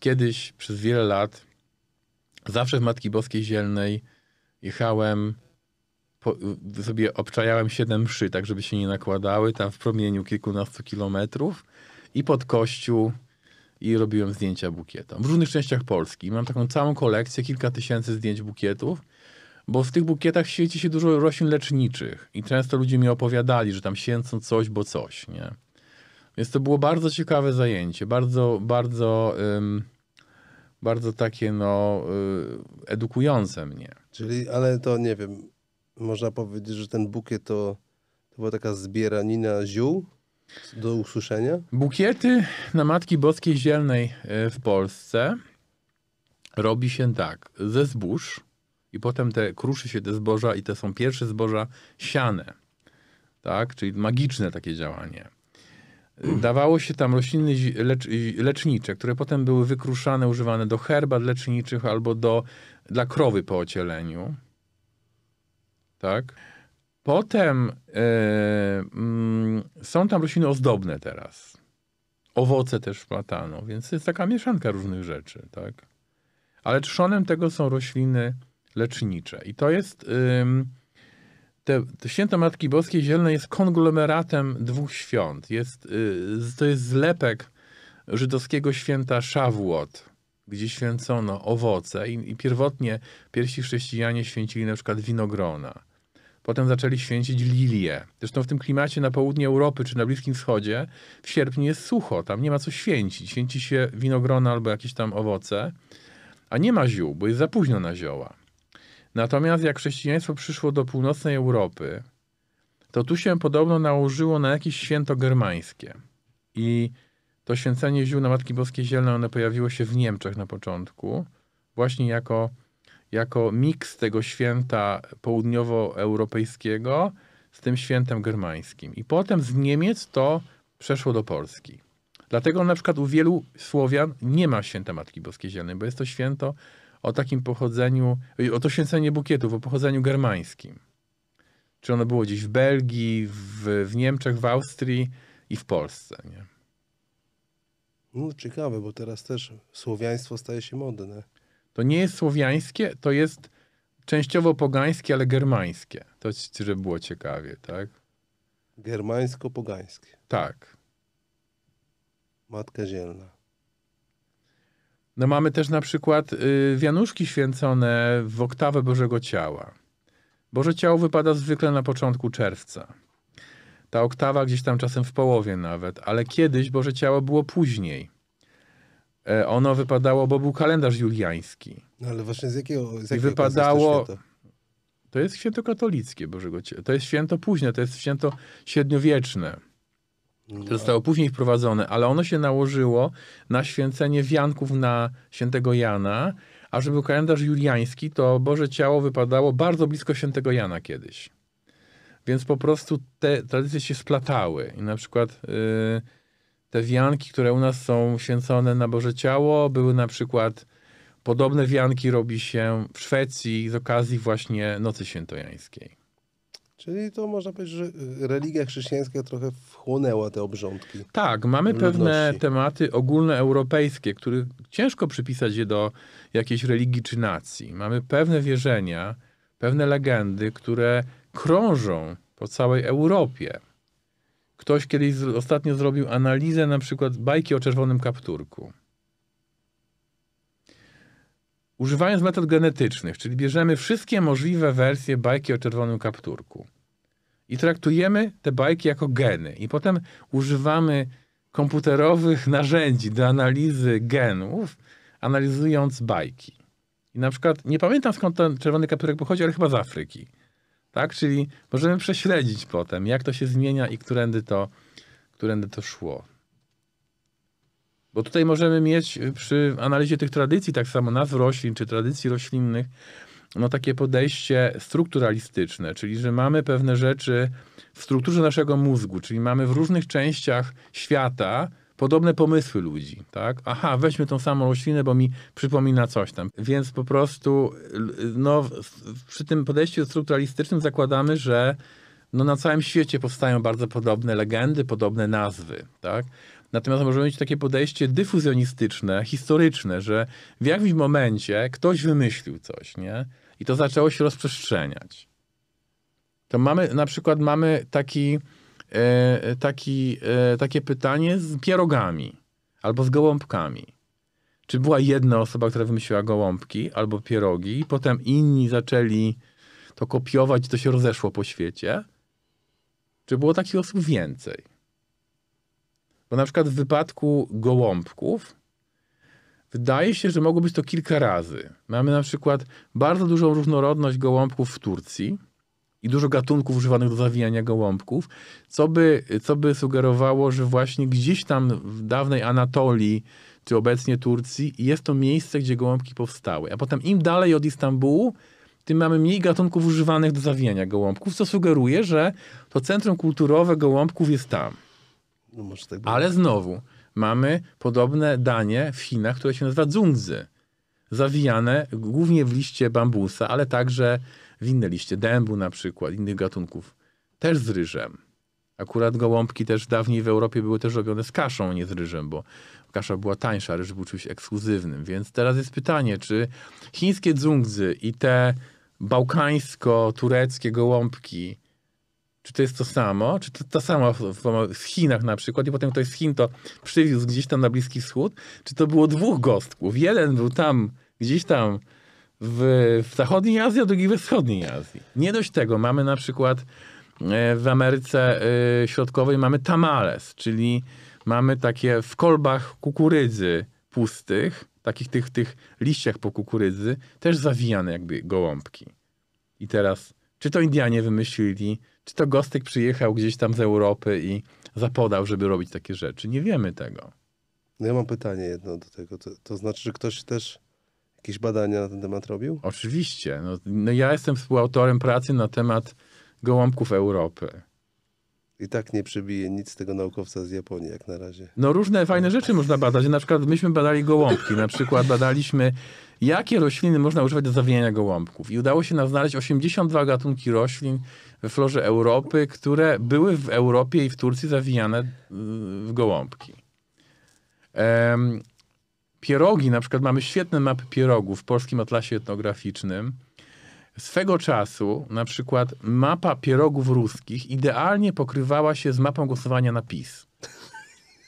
kiedyś przez wiele lat zawsze w Matki Boskiej Zielnej jechałem po, sobie obczajałem siedem mszy, tak żeby się nie nakładały, tam w promieniu kilkunastu kilometrów i pod kościół i robiłem zdjęcia bukietom w różnych częściach Polski. Mam taką całą kolekcję, kilka tysięcy zdjęć bukietów, bo w tych bukietach świeci się dużo roślin leczniczych i często ludzie mi opowiadali, że tam święcą coś, bo coś, nie? Więc to było bardzo ciekawe zajęcie, bardzo, bardzo, ym, bardzo takie no, y, edukujące mnie. Czyli, ale to nie wiem, można powiedzieć, że ten bukiet to, to była taka zbieranina ziół? Do usłyszenia? Bukiety na Matki Boskiej Zielnej e, w Polsce robi się tak, ze zbóż i potem te kruszy się te zboża i te są pierwsze zboża siane. Tak? Czyli magiczne takie działanie. Dawało się tam rośliny lecz, lecznicze, które potem były wykruszane, używane do herbat leczniczych albo do, dla krowy po ocieleniu. Tak? Potem e, mm, są tam rośliny ozdobne teraz. Owoce też wplatano, więc jest taka mieszanka różnych rzeczy, tak? Ale trzonem tego są rośliny lecznicze. I to jest... Yy, te, te święto Matki Boskiej Zielonej jest konglomeratem dwóch świąt. Jest, y, to jest zlepek żydowskiego święta Szawłot, gdzie święcono owoce i, i pierwotnie pierwsi chrześcijanie święcili na przykład winogrona. Potem zaczęli święcić lilie. Zresztą w tym klimacie na południu Europy czy na Bliskim Wschodzie w sierpniu jest sucho, tam nie ma co święcić. Święci się winogrona albo jakieś tam owoce, a nie ma ziół, bo jest za późno na zioła. Natomiast jak chrześcijaństwo przyszło do północnej Europy, to tu się podobno nałożyło na jakieś święto germańskie. I to święcenie ziół na Matki Boskiej Zielone, one pojawiło się w Niemczech na początku, właśnie jako jako miks tego święta południowoeuropejskiego z tym świętem germańskim. I potem z Niemiec to przeszło do Polski. Dlatego na przykład u wielu Słowian nie ma święta Matki Boskiej Zielonej, bo jest to święto o takim pochodzeniu, o to święcenie bukietów, o pochodzeniu germańskim. Czy ono było gdzieś w Belgii, w, w Niemczech, w Austrii i w Polsce. Nie? No, ciekawe, bo teraz też słowiaństwo staje się modne. To nie jest słowiańskie, to jest częściowo pogańskie, ale germańskie. To żeby było ciekawie, tak? Germańsko-pogańskie. Tak. Matka Zielna. No mamy też na przykład y, wianuszki święcone w oktawę Bożego Ciała. Boże Ciało wypada zwykle na początku czerwca. Ta oktawa gdzieś tam czasem w połowie nawet, ale kiedyś Boże Ciało było później. E, ono wypadało, bo był kalendarz juliański. No ale właśnie z jakiego z I wypadało. To, jest święto katolickie Bożego To jest święto późne, to jest święto średniowieczne. No. To zostało później wprowadzone, ale ono się nałożyło na święcenie wianków na świętego Jana, a żeby kalendarz juliański, to Boże Ciało wypadało bardzo blisko świętego Jana kiedyś. Więc po prostu te tradycje się splatały. I na przykład... Yy, te wianki, które u nas są święcone na Boże Ciało, były na przykład podobne wianki robi się w Szwecji z okazji właśnie Nocy Świętojańskiej. Czyli to można powiedzieć, że y, religia chrześcijańska trochę wchłonęła te obrządki. Tak, mamy ludności. pewne tematy ogólnoeuropejskie, których ciężko przypisać je do jakiejś religii czy nacji. Mamy pewne wierzenia, pewne legendy, które krążą po całej Europie. Ktoś kiedyś z, ostatnio zrobił analizę na przykład bajki o czerwonym kapturku. Używając metod genetycznych, czyli bierzemy wszystkie możliwe wersje bajki o czerwonym kapturku i traktujemy te bajki jako geny. I potem używamy komputerowych narzędzi do analizy genów, analizując bajki. I na przykład, nie pamiętam skąd ten czerwony kapturek pochodzi, ale chyba z Afryki tak? Czyli możemy prześledzić potem, jak to się zmienia i którędy to, którędy to szło. Bo tutaj możemy mieć y, przy analizie tych tradycji, tak samo nazw roślin czy tradycji roślinnych, no takie podejście strukturalistyczne, czyli że mamy pewne rzeczy w strukturze naszego mózgu, czyli mamy w różnych częściach świata podobne pomysły ludzi, tak? Aha, weźmy tą samą roślinę, bo mi przypomina coś tam. Więc po prostu no, przy tym podejściu strukturalistycznym zakładamy, że no, na całym świecie powstają bardzo podobne legendy, podobne nazwy, tak? Natomiast możemy mieć takie podejście dyfuzjonistyczne, historyczne, że w jakimś momencie ktoś wymyślił coś, nie? I to zaczęło się rozprzestrzeniać. To mamy, na przykład mamy taki E, e, taki, e, takie pytanie z pierogami albo z gołąbkami. Czy była jedna osoba, która wymyśliła gołąbki albo pierogi, potem inni zaczęli to kopiować, to się rozeszło po świecie? Czy było takich osób więcej? Bo na przykład w wypadku gołąbków wydaje się, że mogło być to kilka razy. Mamy na przykład bardzo dużą różnorodność gołąbków w Turcji, i dużo gatunków używanych do zawijania gołąbków, co by, co by sugerowało, że właśnie gdzieś tam w dawnej Anatolii, czy obecnie Turcji, jest to miejsce, gdzie gołąbki powstały. A potem im dalej od Istambułu, tym mamy mniej gatunków używanych do zawijania gołąbków, co sugeruje, że to centrum kulturowe gołąbków jest tam. No tak Ale znowu, mamy podobne danie w Chinach, które się nazywa dzungzy zawijane głównie w liście bambusa, ale także w inne liście dębu na przykład, innych gatunków, też z ryżem. Akurat gołąbki też dawniej w Europie były też robione z kaszą, nie z ryżem, bo kasza była tańsza, ryż był czymś ekskluzywnym. Więc teraz jest pytanie, czy chińskie dzungzy i te bałkańsko-tureckie gołąbki czy to jest to samo, czy to ta sama forma w Chinach na przykład i potem ktoś z Chin to przywiózł gdzieś tam na Bliski Wschód, czy to było dwóch gostków. Jeden był tam, gdzieś tam w, w zachodniej Azji, a drugi we wschodniej Azji. Nie dość tego, mamy na przykład e, w Ameryce e, Środkowej mamy tamales, czyli mamy takie w kolbach kukurydzy pustych, takich tych, tych liściach po kukurydzy, też zawijane jakby gołąbki. I teraz, czy to Indianie wymyślili, czy to Gostyk przyjechał gdzieś tam z Europy i zapodał, żeby robić takie rzeczy? Nie wiemy tego. No ja mam pytanie jedno do tego. To, to znaczy, że ktoś też jakieś badania na ten temat robił? Oczywiście. No, no ja jestem współautorem pracy na temat gołąbków Europy. I tak nie przebije nic tego naukowca z Japonii, jak na razie. No różne fajne rzeczy można badać. Na przykład myśmy badali gołąbki. Na przykład badaliśmy jakie rośliny można używać do zawijania gołąbków. I udało się nam znaleźć 82 gatunki roślin we florze Europy, które były w Europie i w Turcji zawijane y, w gołąbki. Um, pierogi, na przykład mamy świetne mapy pierogów w Polskim Atlasie Etnograficznym. Swego czasu, na przykład mapa pierogów ruskich idealnie pokrywała się z mapą głosowania na PiS.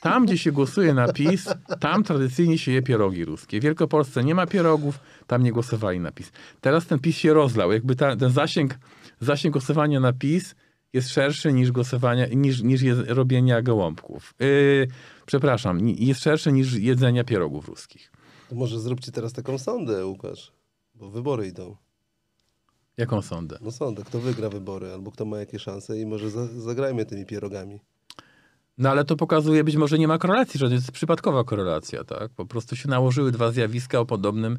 Tam, gdzie się głosuje na PiS, tam tradycyjnie się je pierogi ruskie. W Wielkopolsce nie ma pierogów, tam nie głosowali na PiS. Teraz ten PiS się rozlał. Jakby ta, ten zasięg, zasięg głosowania na PiS jest szerszy niż głosowania, niż, niż robienia gołąbków. Yy, przepraszam, jest szerszy niż jedzenia pierogów ruskich. To może zróbcie teraz taką sondę, Łukasz, bo wybory idą. Jaką sondę? No sondę, kto wygra wybory, albo kto ma jakieś szanse i może za, zagrajmy tymi pierogami. No ale to pokazuje, być może nie ma korelacji, że to jest przypadkowa korelacja, tak? Po prostu się nałożyły dwa zjawiska o podobnym,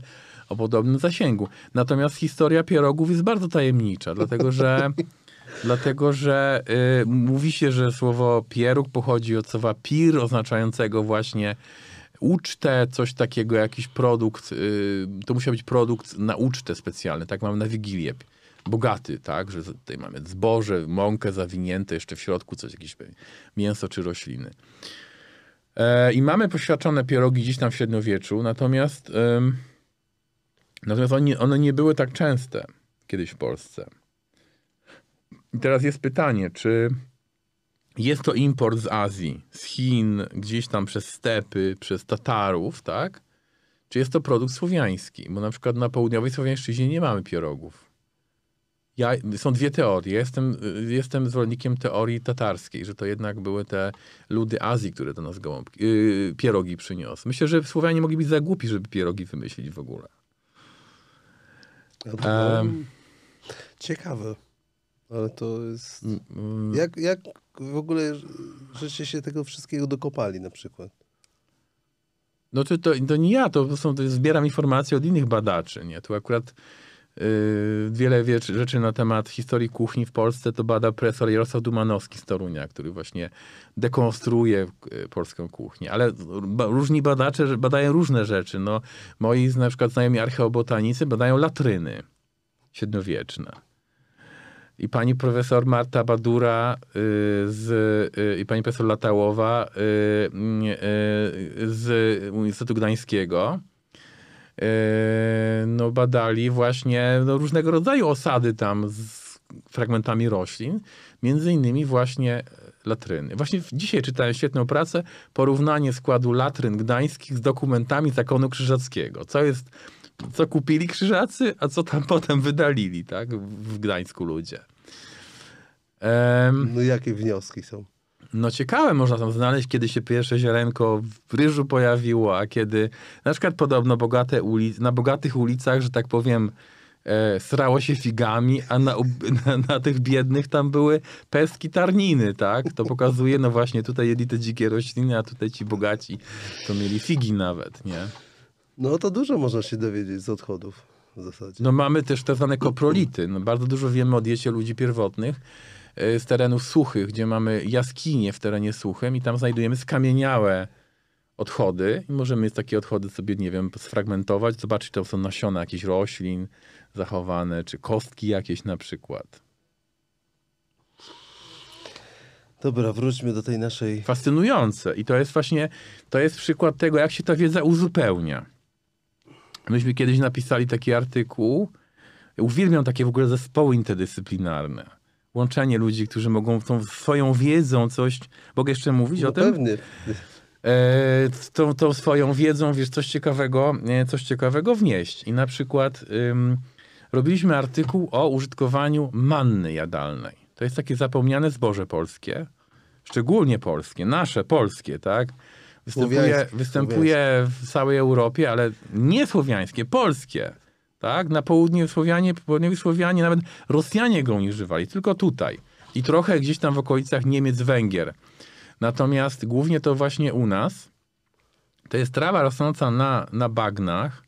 o podobnym zasięgu. Natomiast historia pierogów jest bardzo tajemnicza, dlatego że, dlatego, że y, mówi się, że słowo pieróg pochodzi od słowa pir, oznaczającego właśnie ucztę, coś takiego, jakiś produkt. Y, to musiał być produkt na ucztę specjalny, tak? Mam na Wigilię bogaty, tak? Że tutaj mamy zboże, mąkę zawinięte, jeszcze w środku coś, jakieś mięso czy rośliny. E, I mamy poświadczone pierogi gdzieś tam w średniowieczu, natomiast, natomiast one, one nie były tak częste kiedyś w Polsce. I teraz jest pytanie, czy jest to import z Azji, z Chin, gdzieś tam przez stepy, przez Tatarów, tak? Czy jest to produkt słowiański? Bo na przykład na południowej słowiańszczyźnie nie mamy pierogów ja, są dwie teorie. Jestem, y, jestem zwolennikiem teorii tatarskiej, że to jednak były te ludy Azji, które do nas gołąbki, yy, pierogi przyniosły. Myślę, że Słowianie mogli być za głupi, żeby pierogi wymyślić w ogóle. Um, ciekawe. Ale to jest... Jak, jak w ogóle żeście się tego wszystkiego dokopali na przykład? No to, to, to nie ja, to, są, to zbieram informacje od innych badaczy, nie? Tu akurat Yy, wiele rzeczy na temat historii kuchni w Polsce to bada profesor Jarosław Dumanowski z Torunia, który właśnie dekonstruuje yy, polską kuchnię. Ale różni badacze badają różne rzeczy. No, moi na przykład znajomi archeobotanicy badają latryny średniowieczne. I pani profesor Marta Badura yy, z, i pani profesor Latałowa z Uniwersytetu Gdańskiego Yy, no, badali właśnie no, różnego rodzaju osady tam z fragmentami roślin, między innymi właśnie e, latryny. Właśnie dzisiaj czytałem świetną pracę, porównanie składu latryn gdańskich z dokumentami zakonu krzyżackiego. Co jest co kupili krzyżacy, a co tam potem wydalili, tak? W Gdańsku ludzie. Um, no jakie wnioski są? no ciekawe można tam znaleźć, kiedy się pierwsze ziarenko w ryżu pojawiło, a kiedy na przykład podobno bogate ulic, na bogatych ulicach, że tak powiem, e, srało się figami, a na, na, na, tych biednych tam były pestki tarniny, tak? To pokazuje, no właśnie, tutaj jedli te dzikie rośliny, a tutaj ci bogaci to mieli figi nawet, nie? No to dużo można się dowiedzieć z odchodów w zasadzie. No mamy też te zwane koprolity. No, bardzo dużo wiemy o diecie ludzi pierwotnych E, z terenów suchych, gdzie mamy jaskinie w terenie suchym i tam znajdujemy skamieniałe odchody i możemy takie odchody sobie, nie wiem, sfragmentować, zobaczyć, to są nasiona jakichś roślin zachowane, czy kostki jakieś na przykład. Dobra, wróćmy do tej naszej... Fascynujące i to jest właśnie, to jest przykład tego, jak się ta wiedza uzupełnia. Myśmy kiedyś napisali taki artykuł, uwielbiam takie w ogóle zespoły interdyscyplinarne łączenie ludzi, którzy mogą tą swoją wiedzą coś. Mogę jeszcze mówić no o pewnie. tym? E, tą, tą swoją wiedzą, wiesz, coś ciekawego, coś ciekawego wnieść. I na przykład ym, robiliśmy artykuł o użytkowaniu manny jadalnej. To jest takie zapomniane zboże polskie, szczególnie polskie, nasze polskie, tak? Występuje, występuje w całej Europie, ale nie słowiańskie, polskie. Tak? Na południu Słowianie, południowi Słowianie, nawet Rosjanie go nie używali, tylko tutaj. I trochę gdzieś tam w okolicach Niemiec, Węgier. Natomiast głównie to właśnie u nas. To jest trawa rosnąca na, na bagnach,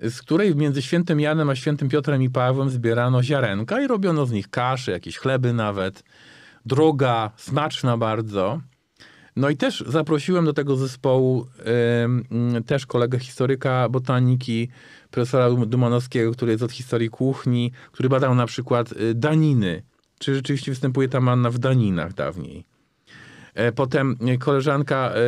z której między świętym Janem a świętym Piotrem i Pawłem zbierano ziarenka i robiono z nich kaszy, jakieś chleby nawet. Droga, smaczna bardzo. No i też zaprosiłem do tego zespołu y, też kolegę historyka botaniki, profesora Dumanowskiego, który jest od historii kuchni, który badał na przykład y, daniny. Czy rzeczywiście występuje ta manna w daninach dawniej? E, potem y, koleżanka, e,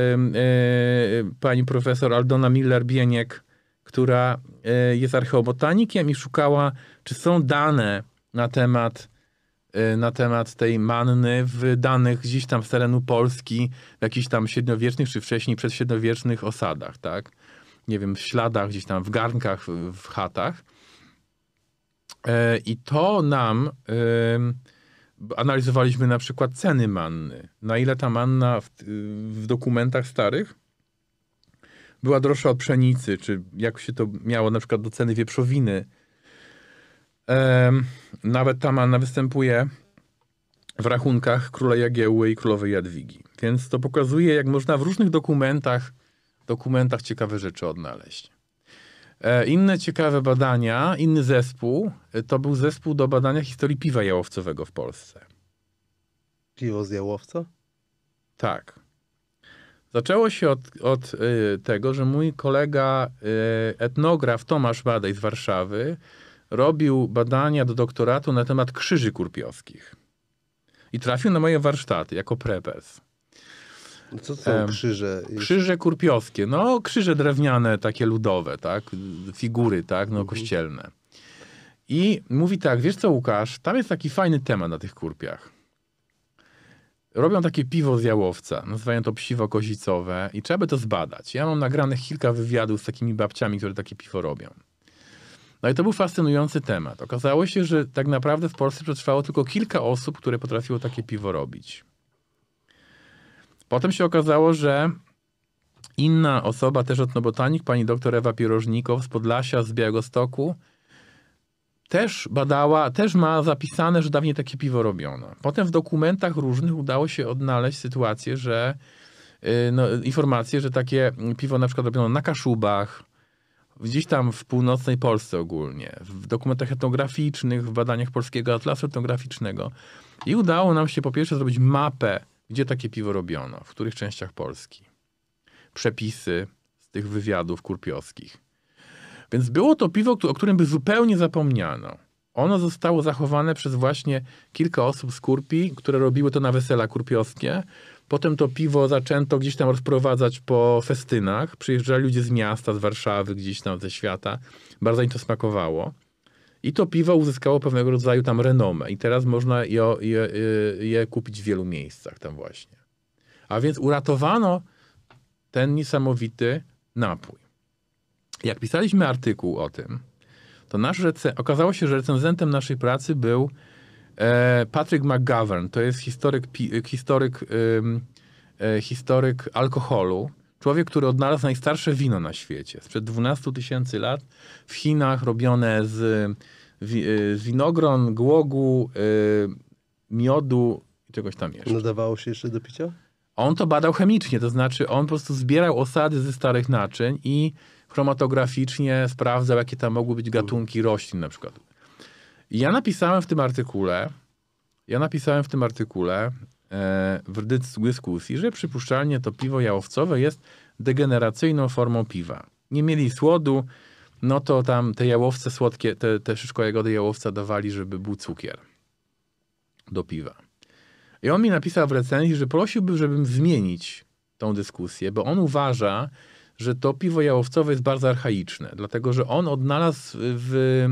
pani profesor Aldona Miller-Bieniek, która e, jest archeobotanikiem i szukała, czy są dane na temat Y, na temat tej manny w danych gdzieś tam z terenu Polski, w jakichś tam średniowiecznych czy wcześniej przedśredniowiecznych osadach, tak? Nie wiem, w śladach, gdzieś tam w garnkach, w chatach. E, I to nam analizowaliśmy na przykład ceny manny. Na ile ta manna w, w dokumentach starych była droższa od pszenicy, czy jak się to miało na przykład do ceny wieprzowiny, nawet Tamanna występuje w rachunkach króla Jagiełły i królowej Jadwigi. Więc to pokazuje, jak można w różnych dokumentach, dokumentach ciekawe rzeczy odnaleźć. E, inne ciekawe badania, inny zespół, e, to był zespół do badania historii piwa jałowcowego w Polsce. Piwo z jałowca? Tak. Zaczęło się od, od e, tego, że mój kolega etnograf Tomasz Badej z Warszawy robił badania do doktoratu na temat krzyży kurpiowskich. I trafił na moje warsztaty jako prepes. No co to są krzyże? Krzyże kurpiowskie, no krzyże drewniane, takie ludowe, tak? Figury, tak? No mhm. kościelne. I mówi tak, wiesz co Łukasz, tam jest taki fajny temat na tych kurpiach. Robią takie piwo z jałowca, nazywają to psiwo kozicowe i trzeba by to zbadać. Ja mam nagranych kilka wywiadów z takimi babciami, które takie piwo robią. No i to był fascynujący temat. Okazało się, że tak naprawdę w Polsce przetrwało tylko kilka osób, które potrafiło takie piwo robić. Potem się okazało, że inna osoba, też etnobotanik, pani doktor Ewa Pierożnikow z Podlasia, z Białegostoku, też badała, też ma zapisane, że dawniej takie piwo robiono. Potem w dokumentach różnych udało się odnaleźć sytuację, że y, no, informacje, że takie piwo na przykład robiono na Kaszubach, gdzieś tam w północnej Polsce ogólnie, w dokumentach etnograficznych, w badaniach Polskiego Atlasu Etnograficznego. I udało nam się po pierwsze zrobić mapę, gdzie takie piwo robiono, w których częściach Polski. Przepisy z tych wywiadów kurpiowskich. Więc było to piwo, o którym by zupełnie zapomniano. Ono zostało zachowane przez właśnie kilka osób z Kurpi, które robiły to na wesela kurpiowskie. Potem to piwo zaczęto gdzieś tam rozprowadzać po festynach. Przyjeżdżali ludzie z miasta, z Warszawy, gdzieś tam ze świata. Bardzo im to smakowało. I to piwo uzyskało pewnego rodzaju tam renomę. I teraz można je, je, je kupić w wielu miejscach tam właśnie. A więc uratowano ten niesamowity napój. Jak pisaliśmy artykuł o tym, to nasz okazało się, że recenzentem naszej pracy był E, Patrick McGovern to jest historyk, e, historyk, e, historyk alkoholu. Człowiek, który odnalazł najstarsze wino na świecie. Sprzed 12 tysięcy lat w Chinach robione z, winogron, głogu, miodu i czegoś tam jeszcze. Nadawało się jeszcze do picia? On to badał chemicznie, to znaczy on po prostu zbierał osady ze starych naczyń i chromatograficznie sprawdzał, jakie tam mogły być gatunki roślin na przykład. I ja napisałem w tym artykule, ja napisałem w tym artykule e, w dyskusji, że przypuszczalnie to piwo jałowcowe jest degeneracyjną formą piwa. Nie mieli słodu, no to tam te jałowce słodkie, te, te szyszko jagody jałowca dawali, żeby był cukier do piwa. I on mi napisał w recenzji, że prosiłby, żebym zmienić tą dyskusję, bo on uważa, że to piwo jałowcowe jest bardzo archaiczne, dlatego że on odnalazł w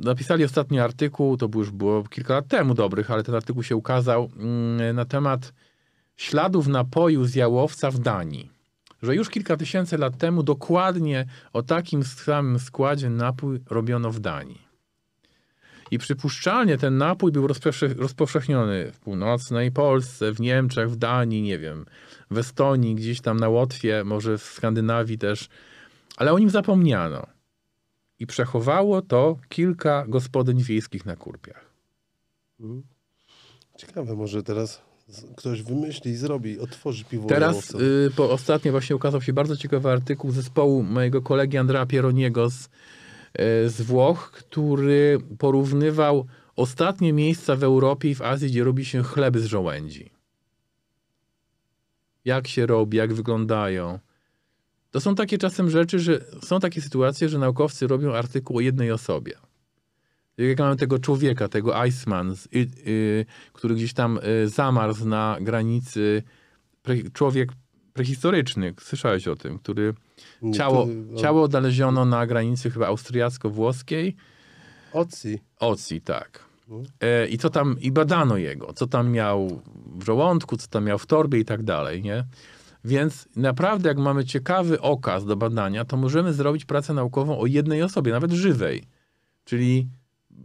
Napisali ostatni artykuł, to już było kilka lat temu dobrych, ale ten artykuł się ukazał na temat śladów napoju z jałowca w Danii. Że już kilka tysięcy lat temu dokładnie o takim samym składzie napój robiono w Danii. I przypuszczalnie ten napój był rozpowszechniony w północnej Polsce, w Niemczech, w Danii, nie wiem, w Estonii, gdzieś tam na Łotwie, może w Skandynawii też, ale o nim zapomniano i przechowało to kilka gospodyń wiejskich na Kurpiach. Mhm. Ciekawe, może teraz ktoś wymyśli i zrobi, otworzy piwo. Teraz, y, po ostatnio właśnie ukazał się bardzo ciekawy artykuł zespołu mojego kolegi Andrea Pieroniego z, y, z Włoch, który porównywał ostatnie miejsca w Europie i w Azji, gdzie robi się chleby z żołędzi. Jak się robi, jak wyglądają. To są takie czasem rzeczy, że są takie sytuacje, że naukowcy robią artykuł o jednej osobie. Tak jak mamy tego człowieka, tego Iceman, y, y, który gdzieś tam y, zamarzł na granicy, człowiek prehistoryczny, słyszałeś o tym, który ciało, ciało odnaleziono na granicy chyba austriacko-włoskiej. Oci. Oci, tak. No. E, I co tam, i badano jego, co tam miał w żołądku, co tam miał w torbie i tak dalej, nie? Więc naprawdę, jak mamy ciekawy okaz do badania, to możemy zrobić pracę naukową o jednej osobie, nawet żywej. Czyli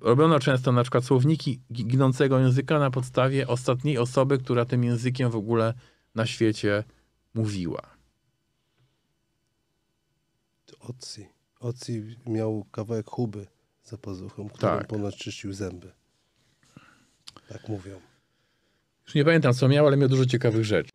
robiono często na przykład słowniki ginącego języka na podstawie ostatniej osoby, która tym językiem w ogóle na świecie mówiła. Oci. Oci miał kawałek huby za pazuchą, którym tak. czyścił zęby. Tak mówią. Już nie pamiętam, co miał, ale miał dużo ciekawych rzeczy.